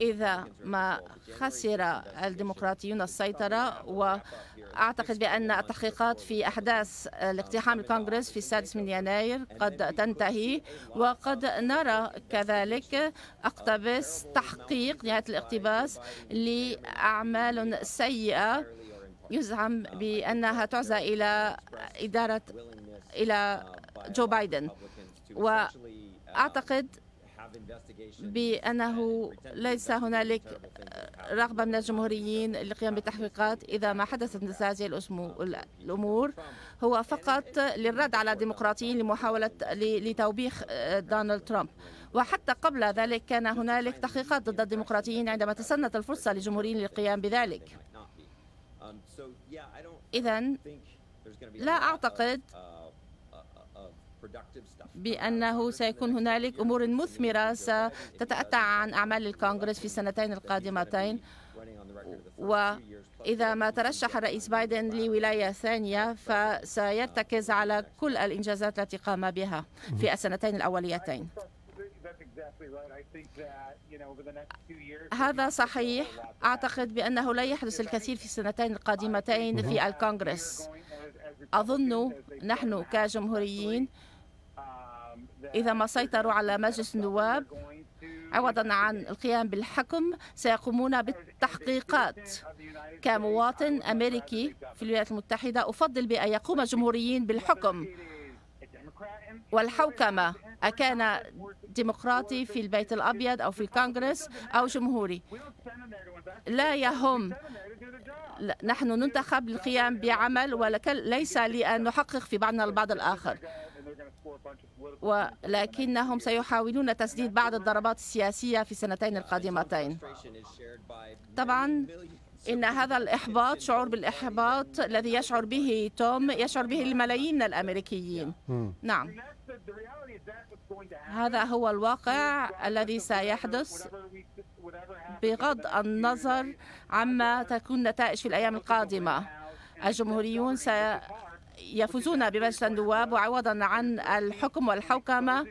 إذا ما خسر الديمقراطيون السيطرة وأعتقد بأن التحقيقات في أحداث um, الاقتحام الكونغرس في السادس من يناير قد تنتهي وقد نرى كذلك أقتبس تحقيق نهاية الاقتباس لأعمال سيئة يزعم بأنها تعزى إلى إدارة إلى جو بايدن وأعتقد بأنه ليس هنالك رغبة من الجمهوريين للقيام بتحقيقات إذا ما حدثت مثل هذه الأمور هو فقط للرد على الديمقراطيين لمحاولة لتوبيخ آه، دونالد ترامب وحتى قبل ذلك كان هنالك تحقيقات ضد الديمقراطيين عندما تسنت الفرصة للجمهوريين للقيام بذلك um, إذا لا أعتقد uh, بأنه سيكون هنالك أمور مثمرة ستتأتى عن أعمال الكونغرس في السنتين القادمتين وإذا ما ترشح الرئيس بايدن لولاية ثانية فسيرتكز على كل الإنجازات التي قام بها في السنتين الأوليتين هذا صحيح أعتقد بأنه لا يحدث الكثير في السنتين القادمتين في الكونغرس أظن نحن كجمهوريين إذا ما سيطروا على مجلس النواب عوضا عن القيام بالحكم سيقومون بالتحقيقات كمواطن أمريكي في الولايات المتحدة أفضل بأن يقوم جمهوريين بالحكم والحوكمة أكان ديمقراطي في البيت الأبيض أو في الكونغرس أو جمهوري لا يهم نحن ننتخب للقيام بعمل وليس لأن نحقق في بعضنا البعض الآخر ولكنهم سيحاولون تسديد بعض الضربات السياسية في السنتين القادمتين طبعا إن هذا الإحباط شعور بالإحباط الذي يشعر به توم يشعر به الملايين من الأمريكيين نعم هذا هو الواقع الذي سيحدث بغض النظر عما تكون نتائج في الأيام القادمة الجمهوريون يفوزون بمجلس النواب وعوضا عن الحكم والحوكمة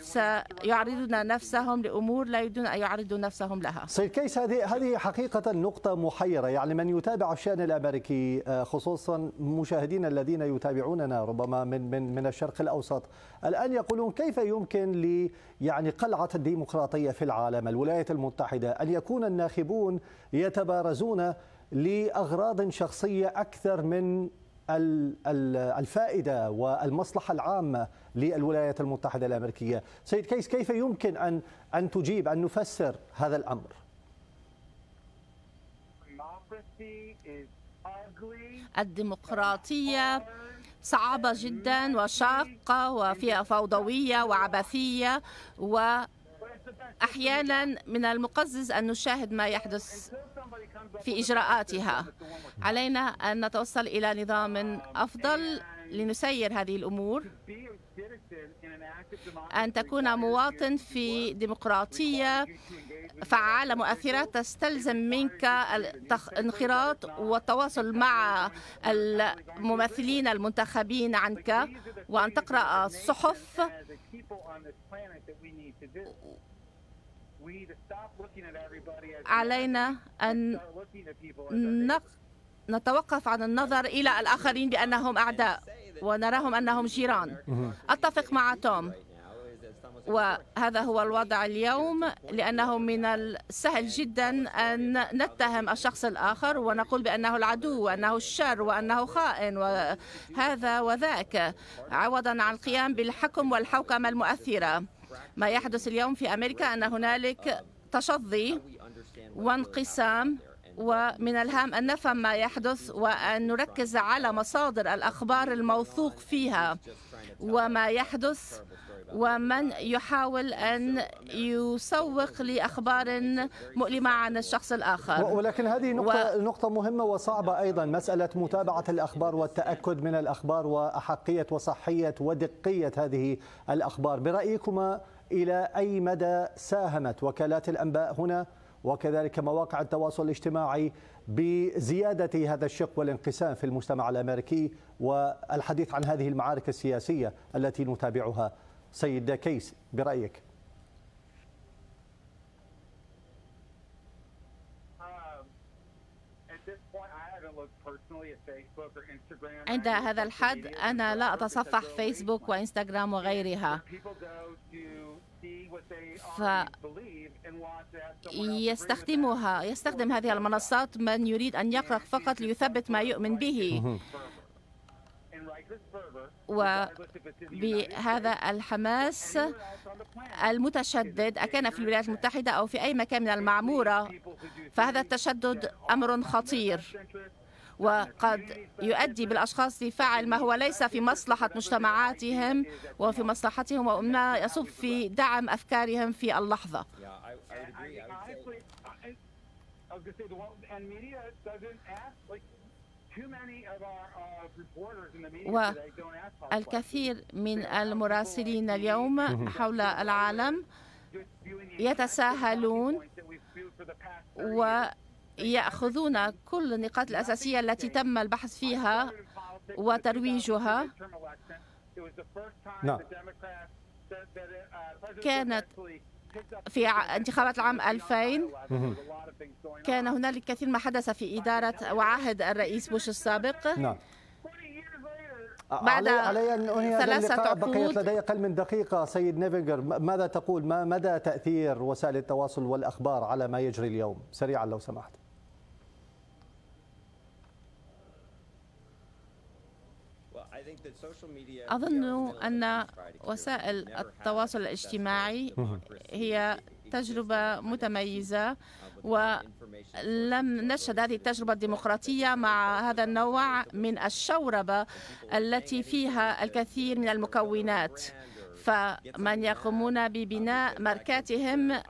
سيعرضون نفسهم لأمور لا يريدون أن يعرضوا نفسهم لها سيد كيس هذه هذه حقيقة نقطة محيرة يعني من يتابع الشأن الأمريكي آه، خصوصا مشاهدينا الذين يتابعوننا ربما من من من الشرق الأوسط الآن يقولون كيف يمكن ل يعني قلعة الديمقراطية في العالم الولايات المتحدة أن يكون الناخبون يتبارزون لاغراض شخصيه اكثر من الفائده والمصلحه العامه للولايات المتحده الامريكيه. سيد كيس كيف يمكن ان ان تجيب ان نفسر هذا الامر؟ الديمقراطيه صعبة جدا وشاقة وفيها فوضوية وعبثية و أحيانا من المقزز أن نشاهد ما يحدث في إجراءاتها علينا أن نتوصل إلى نظام أفضل لنسير هذه الأمور أن تكون مواطن في ديمقراطية فعالة مؤثرة تستلزم منك الانخراط والتواصل مع الممثلين المنتخبين عنك وأن تقرأ الصحف علينا أن نتوقف عن النظر إلى الآخرين بأنهم أعداء ونراهم أنهم جيران mm-hmm. أتفق مع توم وهذا هو الوضع اليوم لأنه من السهل جدا أن نتهم الشخص الآخر ونقول بأنه العدو وأنه الشر وأنه خائن وهذا وذاك عوضا عن القيام بالحكم والحوكمة المؤثرة ما يحدث اليوم في أمريكا أن هنالك تشظي وانقسام ومن الهام أن نفهم ما يحدث وأن نركز على مصادر الأخبار الموثوق فيها وما يحدث ومن يحاول أن يسوق لأخبار مؤلمة عن الشخص الآخر ولكن هذه نقطة, و... نقطة مهمة وصعبة أيضا مسألة متابعة الأخبار والتأكد من الأخبار وأحقية وصحية ودقية هذه الأخبار برأيكما إلى أي مدى ساهمت وكالات الأنباء هنا وكذلك مواقع التواصل الاجتماعي بزيادة هذا الشق والانقسام في المجتمع الأمريكي والحديث عن هذه المعارك السياسية التي نتابعها سيد كيس برأيك um, عند هذا الحد أنا لا أتصفح فيسبوك وإنستغرام وغيرها يستخدمها يستخدم هذه المنصات من يريد أن يقرأ فقط ليثبت ما يؤمن به وبهذا الحماس المتشدد أكان في الولايات المتحدة أو في أي مكان من المعمورة فهذا التشدد أمر خطير وقد يؤدي بالأشخاص لفعل ما هو ليس في مصلحة مجتمعاتهم وفي مصلحتهم وما يصب في دعم أفكارهم في اللحظة Uh, والكثير من المراسلين اليوم حول العالم يتساهلون ويأخذون كل النقاط الأساسية التي تم البحث فيها وترويجها نعم. uh, كانت في انتخابات العام 2000 كان هنالك كثير ما حدث في إدارة وعهد الرئيس بوش السابق نعم بعد علي ان انهي ثلاثه عقود بقيت لدي اقل من دقيقه سيد نيفنجر ماذا تقول ما مدى تاثير وسائل التواصل والاخبار على ما يجري اليوم سريعا لو سمحت أظن أن وسائل التواصل الاجتماعي هي تجربة متميزة ولم نشهد هذه التجربة الديمقراطية مع هذا النوع من الشوربة التي فيها الكثير من المكونات فمن يقومون ببناء ماركاتهم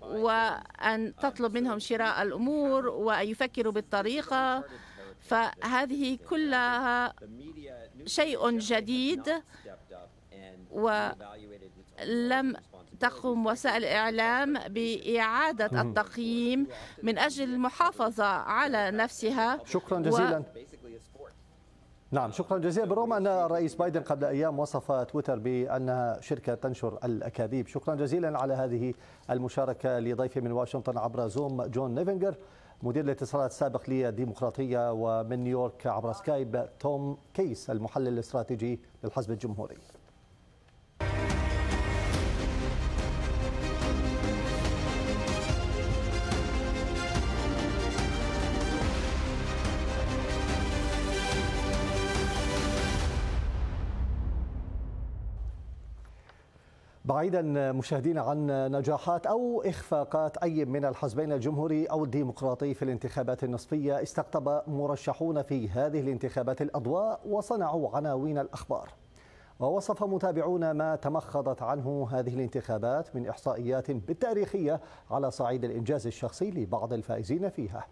وأن تطلب منهم شراء الأمور وأن يفكروا بالطريقة فهذه كلها شيء جديد ولم تقم وسائل الإعلام بإعادة التقييم من أجل المحافظة على نفسها شكرا جزيلا نعم شكرا جزيلا بالرغم ان الرئيس بايدن قبل ايام وصف تويتر بانها شركه تنشر الاكاذيب شكرا جزيلا على هذه المشاركه لضيفي من واشنطن عبر زوم جون نيفنجر مدير الاتصالات السابق للديمقراطية ومن نيويورك عبر سكايب توم كيس المحلل الاستراتيجي للحزب الجمهوري بعيدا مشاهدينا عن نجاحات او اخفاقات اي من الحزبين الجمهوري او الديمقراطي في الانتخابات النصفيه استقطب مرشحون في هذه الانتخابات الاضواء وصنعوا عناوين الاخبار. ووصف متابعون ما تمخضت عنه هذه الانتخابات من احصائيات بالتاريخيه على صعيد الانجاز الشخصي لبعض الفائزين فيها.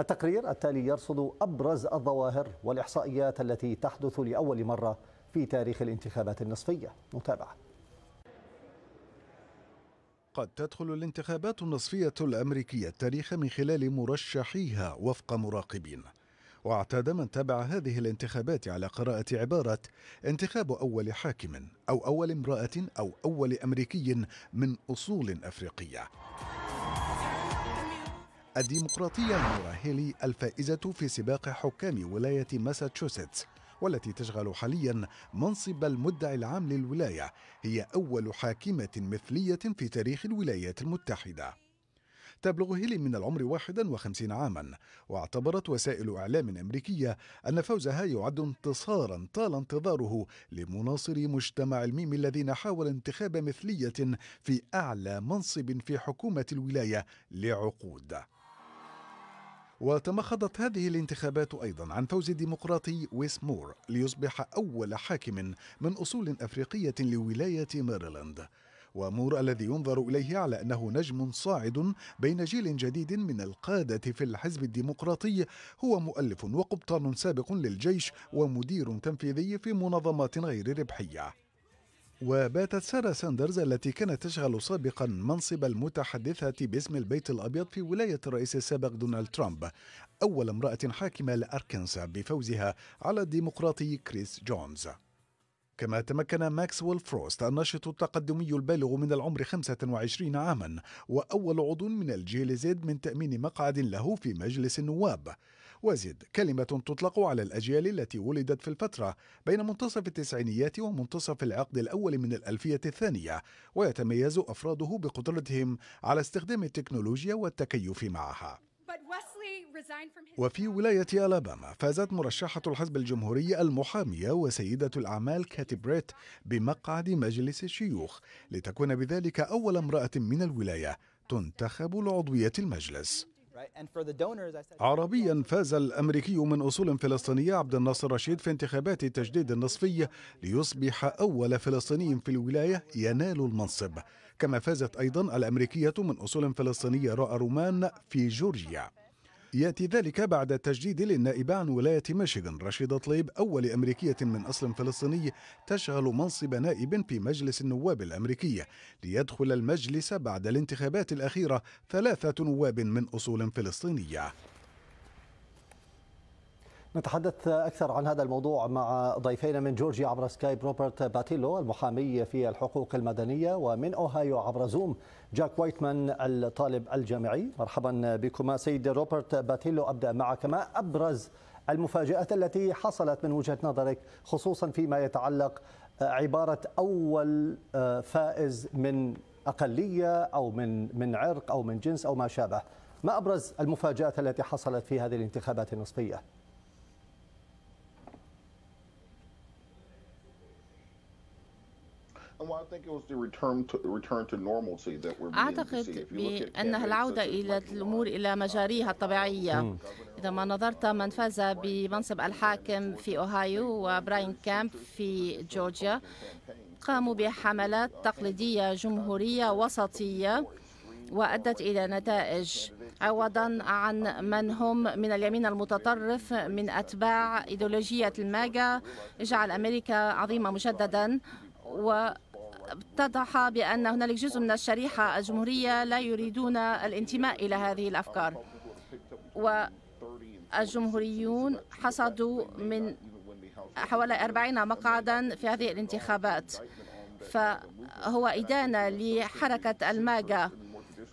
التقرير التالي يرصد ابرز الظواهر والاحصائيات التي تحدث لاول مره في تاريخ الانتخابات النصفيه. نتابع. قد تدخل الانتخابات النصفية الأمريكية التاريخ من خلال مرشحيها وفق مراقبين واعتاد من تابع هذه الانتخابات على قراءة عبارة انتخاب أول حاكم أو أول امرأة أو أول أمريكي من أصول أفريقية الديمقراطية نورا هيلي الفائزة في سباق حكام ولاية ماساتشوستس والتي تشغل حاليا منصب المدعي العام للولاية هي أول حاكمة مثلية في تاريخ الولايات المتحدة تبلغ هيلي من العمر 51 عاما واعتبرت وسائل إعلام أمريكية أن فوزها يعد انتصارا طال انتظاره لمناصري مجتمع الميم الذين حاول انتخاب مثلية في أعلى منصب في حكومة الولاية لعقود وتمخضت هذه الانتخابات أيضا عن فوز الديمقراطي ويس مور ليصبح أول حاكم من أصول أفريقية لولاية ماريلاند ومور الذي ينظر إليه على أنه نجم صاعد بين جيل جديد من القادة في الحزب الديمقراطي هو مؤلف وقبطان سابق للجيش ومدير تنفيذي في منظمات غير ربحيه وباتت سارة ساندرز التي كانت تشغل سابقا منصب المتحدثة باسم البيت الأبيض في ولاية الرئيس السابق دونالد ترامب أول امرأة حاكمة لأركنسا بفوزها على الديمقراطي كريس جونز كما تمكن ماكسويل فروست الناشط التقدمي البالغ من العمر 25 عاما وأول عضو من الجيل زد من تأمين مقعد له في مجلس النواب وزد كلمة تطلق على الأجيال التي ولدت في الفترة بين منتصف التسعينيات ومنتصف العقد الأول من الألفية الثانية ويتميز أفراده بقدرتهم على استخدام التكنولوجيا والتكيف معها وفي ولاية ألاباما فازت مرشحة الحزب الجمهوري المحامية وسيدة الأعمال كاتي بريت بمقعد مجلس الشيوخ لتكون بذلك أول امرأة من الولاية تنتخب لعضوية المجلس عربيا فاز الامريكي من اصول فلسطينيه عبد الناصر رشيد في انتخابات التجديد النصفي ليصبح اول فلسطيني في الولايه ينال المنصب كما فازت ايضا الامريكيه من اصول فلسطينيه رأى رومان في جورجيا يأتي ذلك بعد تجديد للنائب عن ولاية ميشيغان رشيد طليب أول أمريكية من أصل فلسطيني تشغل منصب نائب في مجلس النواب الامريكي ليدخل المجلس بعد الانتخابات الأخيرة ثلاثة نواب من أصول فلسطينية نتحدث أكثر عن هذا الموضوع مع ضيفينا من جورجيا عبر سكايب روبرت باتيلو المحامي في الحقوق المدنية ومن أوهايو عبر زوم جاك وايتمان الطالب الجامعي مرحبا بكما سيد روبرت باتيلو أبدأ معك ما أبرز المفاجآت التي حصلت من وجهة نظرك خصوصا فيما يتعلق عبارة أول فائز من أقلية أو من من عرق أو من جنس أو ما شابه ما أبرز المفاجآت التي حصلت في هذه الانتخابات النصفية؟ أعتقد بأنها العودة إلى الأمور إلى uh, مجاريها الطبيعية hmm. إذا ما نظرت من فاز بمنصب الحاكم في أوهايو وبراين كامب في جورجيا قاموا بحملات تقليدية جمهورية وسطية وأدت إلى نتائج عوضا عن من هم من اليمين المتطرف من أتباع إيديولوجية الماجا اجعل أمريكا عظيمة مجددا و اتضح بأن هنالك جزء من الشريحة الجمهورية لا يريدون الانتماء إلى هذه الأفكار والجمهوريون حصدوا من حوالي 40 مقعدا في هذه الانتخابات فهو إدانة لحركة الماجا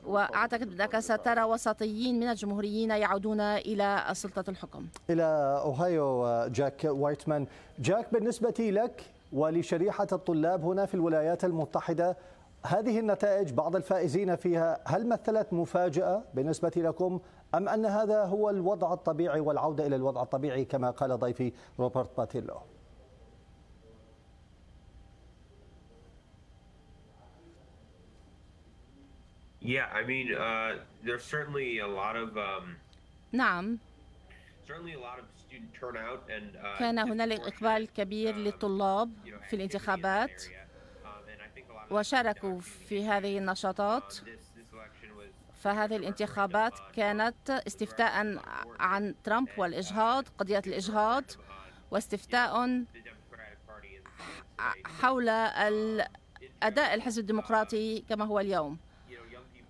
واعتقد انك سترى وسطيين من الجمهوريين يعودون الى سلطه الحكم. الى اوهايو جاك وايتمان، جاك بالنسبه لك ولشريحة الطلاب هنا في الولايات المتحدة هذه النتائج بعض الفائزين فيها هل مثلت مفاجأة بالنسبة لكم أم أن هذا هو الوضع الطبيعي والعودة إلى الوضع الطبيعي كما قال ضيفي روبرت باتيلو Yeah, I mean, uh, there's certainly a lot of. Um, نعم Uh, كان هنالك إقبال كبير um, للطلاب في الانتخابات um, وشاركوا في هذه النشاطات فهذه الانتخابات كانت استفتاء عن ترامب uh, والإجهاض قضية الإجهاض واستفتاء حول um, أداء الحزب الديمقراطي كما هو اليوم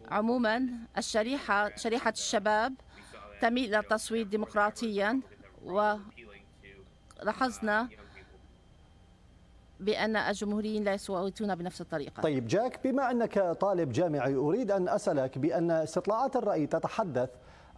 عموما الشريحة شريحة الشباب تميل إلى التصويت ديمقراطيا ولاحظنا بأن الجمهوريين لا يصوتون بنفس الطريقة طيب جاك بما أنك طالب جامعي أريد أن أسألك بأن استطلاعات الرأي تتحدث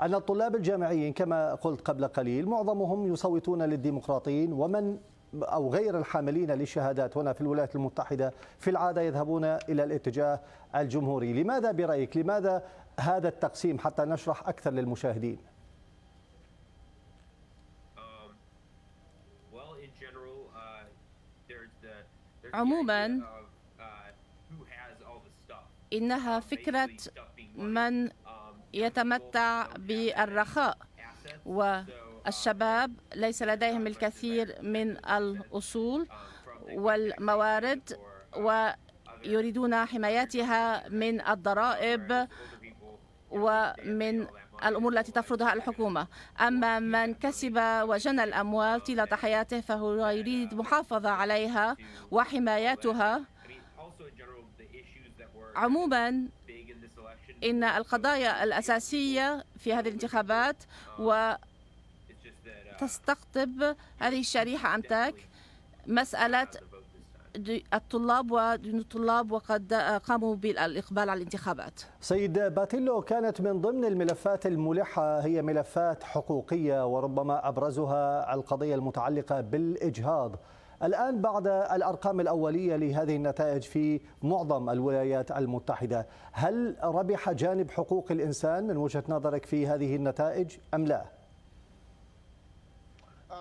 أن الطلاب الجامعيين كما قلت قبل قليل معظمهم يصوتون للديمقراطيين ومن أو غير الحاملين للشهادات هنا في الولايات المتحدة في العادة يذهبون إلى الاتجاه الجمهوري لماذا برأيك لماذا هذا التقسيم حتى نشرح أكثر للمشاهدين um, uh, عموما uh, إنها uh, فكرة من um, يتمتع بالرخاء والشباب ليس لديهم الكثير من الأصول um, والموارد ويريدون حمايتها من الضرائب ومن الأمور التي تفرضها الحكومة أما من كسب وجنى الأموال طيلة حياته فهو يريد محافظة عليها وحمايتها عموما إن القضايا الأساسية في هذه الانتخابات وتستقطب هذه الشريحة أمتاك مسألة الطلاب ودون الطلاب وقد قاموا بالإقبال على الانتخابات سيد باتيلو كانت من ضمن الملفات الملحة هي ملفات حقوقية وربما أبرزها القضية المتعلقة بالإجهاض الآن بعد الأرقام الأولية لهذه النتائج في معظم الولايات المتحدة هل ربح جانب حقوق الإنسان من وجهة نظرك في هذه النتائج أم لا؟ uh,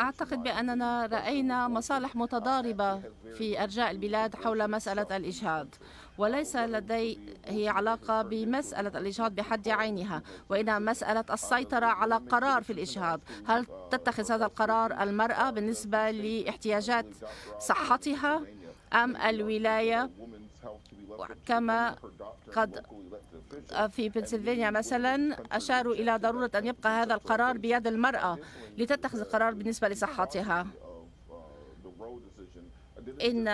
أعتقد بأننا رأينا مصالح متضاربة في أرجاء البلاد حول مسألة الإجهاض وليس لدي هي علاقة بمسألة الإجهاض بحد عينها وإنما مسألة السيطرة على قرار في الإجهاض هل تتخذ هذا القرار المرأة بالنسبة لاحتياجات صحتها أم الولاية كما قد في بنسلفانيا مثلا أشاروا إلى ضرورة أن يبقى هذا القرار بيد المرأة لتتخذ القرار بالنسبة لصحتها إن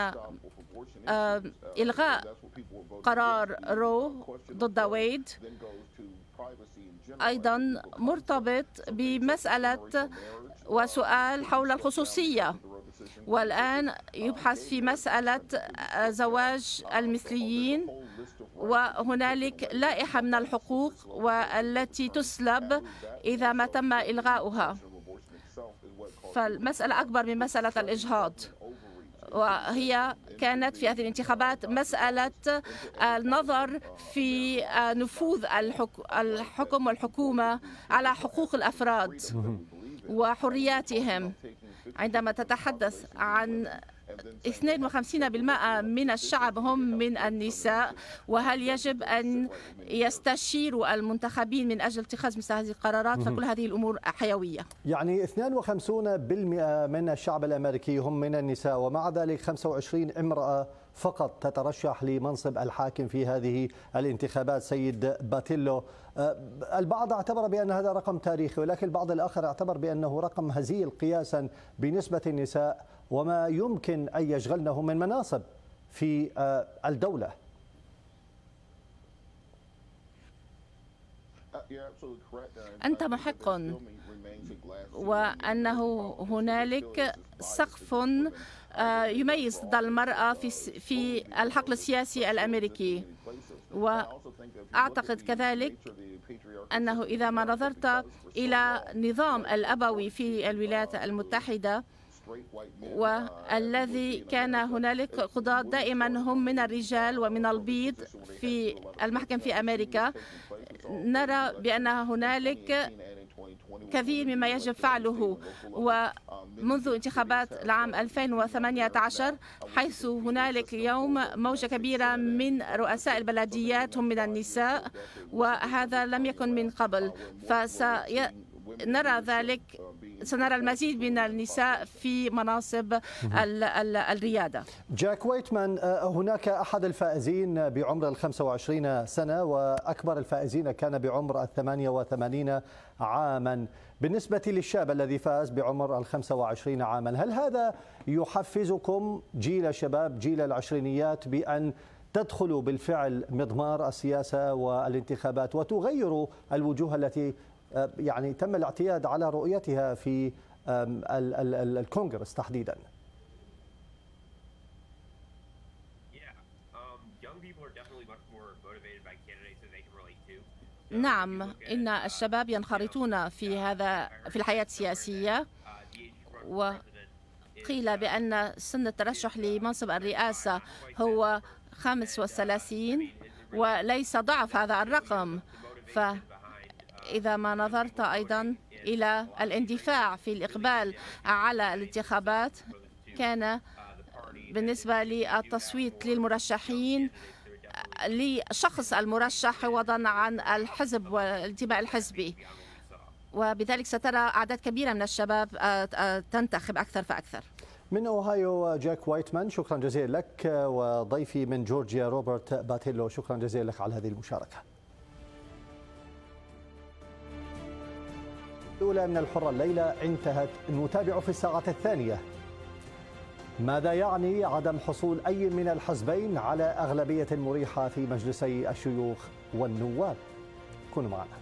آه، إلغاء قرار رو ضد ويد أيضا مرتبط بمسألة وسؤال حول الخصوصية والآن يبحث في مسألة آه، زواج المثليين وهنالك لائحة من الحقوق والتي تسلب إذا ما تم إلغاؤها فالمسألة أكبر من مسألة الإجهاض وهي كانت في هذه الانتخابات مسألة آه، النظر في آه، نفوذ الحكم والحكومة على حقوق الأفراد وحرياتهم عندما تتحدث عن 52% من الشعب هم من النساء وهل يجب أن يستشيروا المنتخبين من أجل اتخاذ مثل هذه القرارات فكل هذه الأمور حيوية يعني 52% من الشعب الأمريكي هم من النساء ومع ذلك 25 امرأة فقط تترشح لمنصب الحاكم في هذه الانتخابات سيد باتيلو أه، البعض اعتبر بأن هذا رقم تاريخي ولكن البعض الآخر اعتبر بأنه رقم هزيل قياسا بنسبة النساء وما يمكن أن يشغلنه من مناصب في أه، الدولة أنت محق وأنه هنالك سقف آه، يميز ضد المرأة في في الحقل السياسي الأمريكي وأعتقد كذلك أنه إذا ما نظرت إلى نظام الأبوي في الولايات المتحدة والذي كان هنالك قضاة دائما هم من الرجال ومن البيض في المحكم في أمريكا نرى بأن هنالك كثير مما يجب فعله ومنذ انتخابات العام 2018 حيث هنالك اليوم موجة كبيرة من رؤساء البلديات هم من النساء وهذا لم يكن من قبل فسنرى ذلك سنرى المزيد من النساء في مناصب الريادة جاك ويتمان آه، هناك أحد الفائزين بعمر ال 25 سنة وأكبر الفائزين كان بعمر ال 88 عاما بالنسبة للشاب الذي فاز بعمر ال 25 عاما هل هذا يحفزكم جيل الشباب جيل العشرينيات بأن تدخلوا بالفعل مضمار السياسة والانتخابات وتغيروا الوجوه التي آه، يعني تم الاعتياد على رؤيتها في الكونغرس تحديدا um, نعم إن uh, الشباب ينخرطون في uh, هذا في الحياة السياسية uh, وقيل بأن سن الترشح لمنصب الرئاسة هو 35 وليس ضعف هذا الرقم ف إذا ما نظرت أيضا إلى الاندفاع في الإقبال على الانتخابات كان بالنسبة للتصويت للمرشحين لشخص المرشح عوضا عن الحزب والانتماء الحزبي وبذلك سترى أعداد كبيرة من الشباب آه، آه، تنتخب أكثر فأكثر من اوهايو آه، جاك وايتمان شكرا جزيلا لك وضيفي من جورجيا روبرت باتيلو شكرا جزيلا لك على هذه المشاركه الأولى من الحرة الليلة انتهت نتابع في الساعة الثانية ماذا يعني عدم حصول أي من الحزبين على أغلبية مريحة في مجلسي الشيوخ والنواب كونوا معنا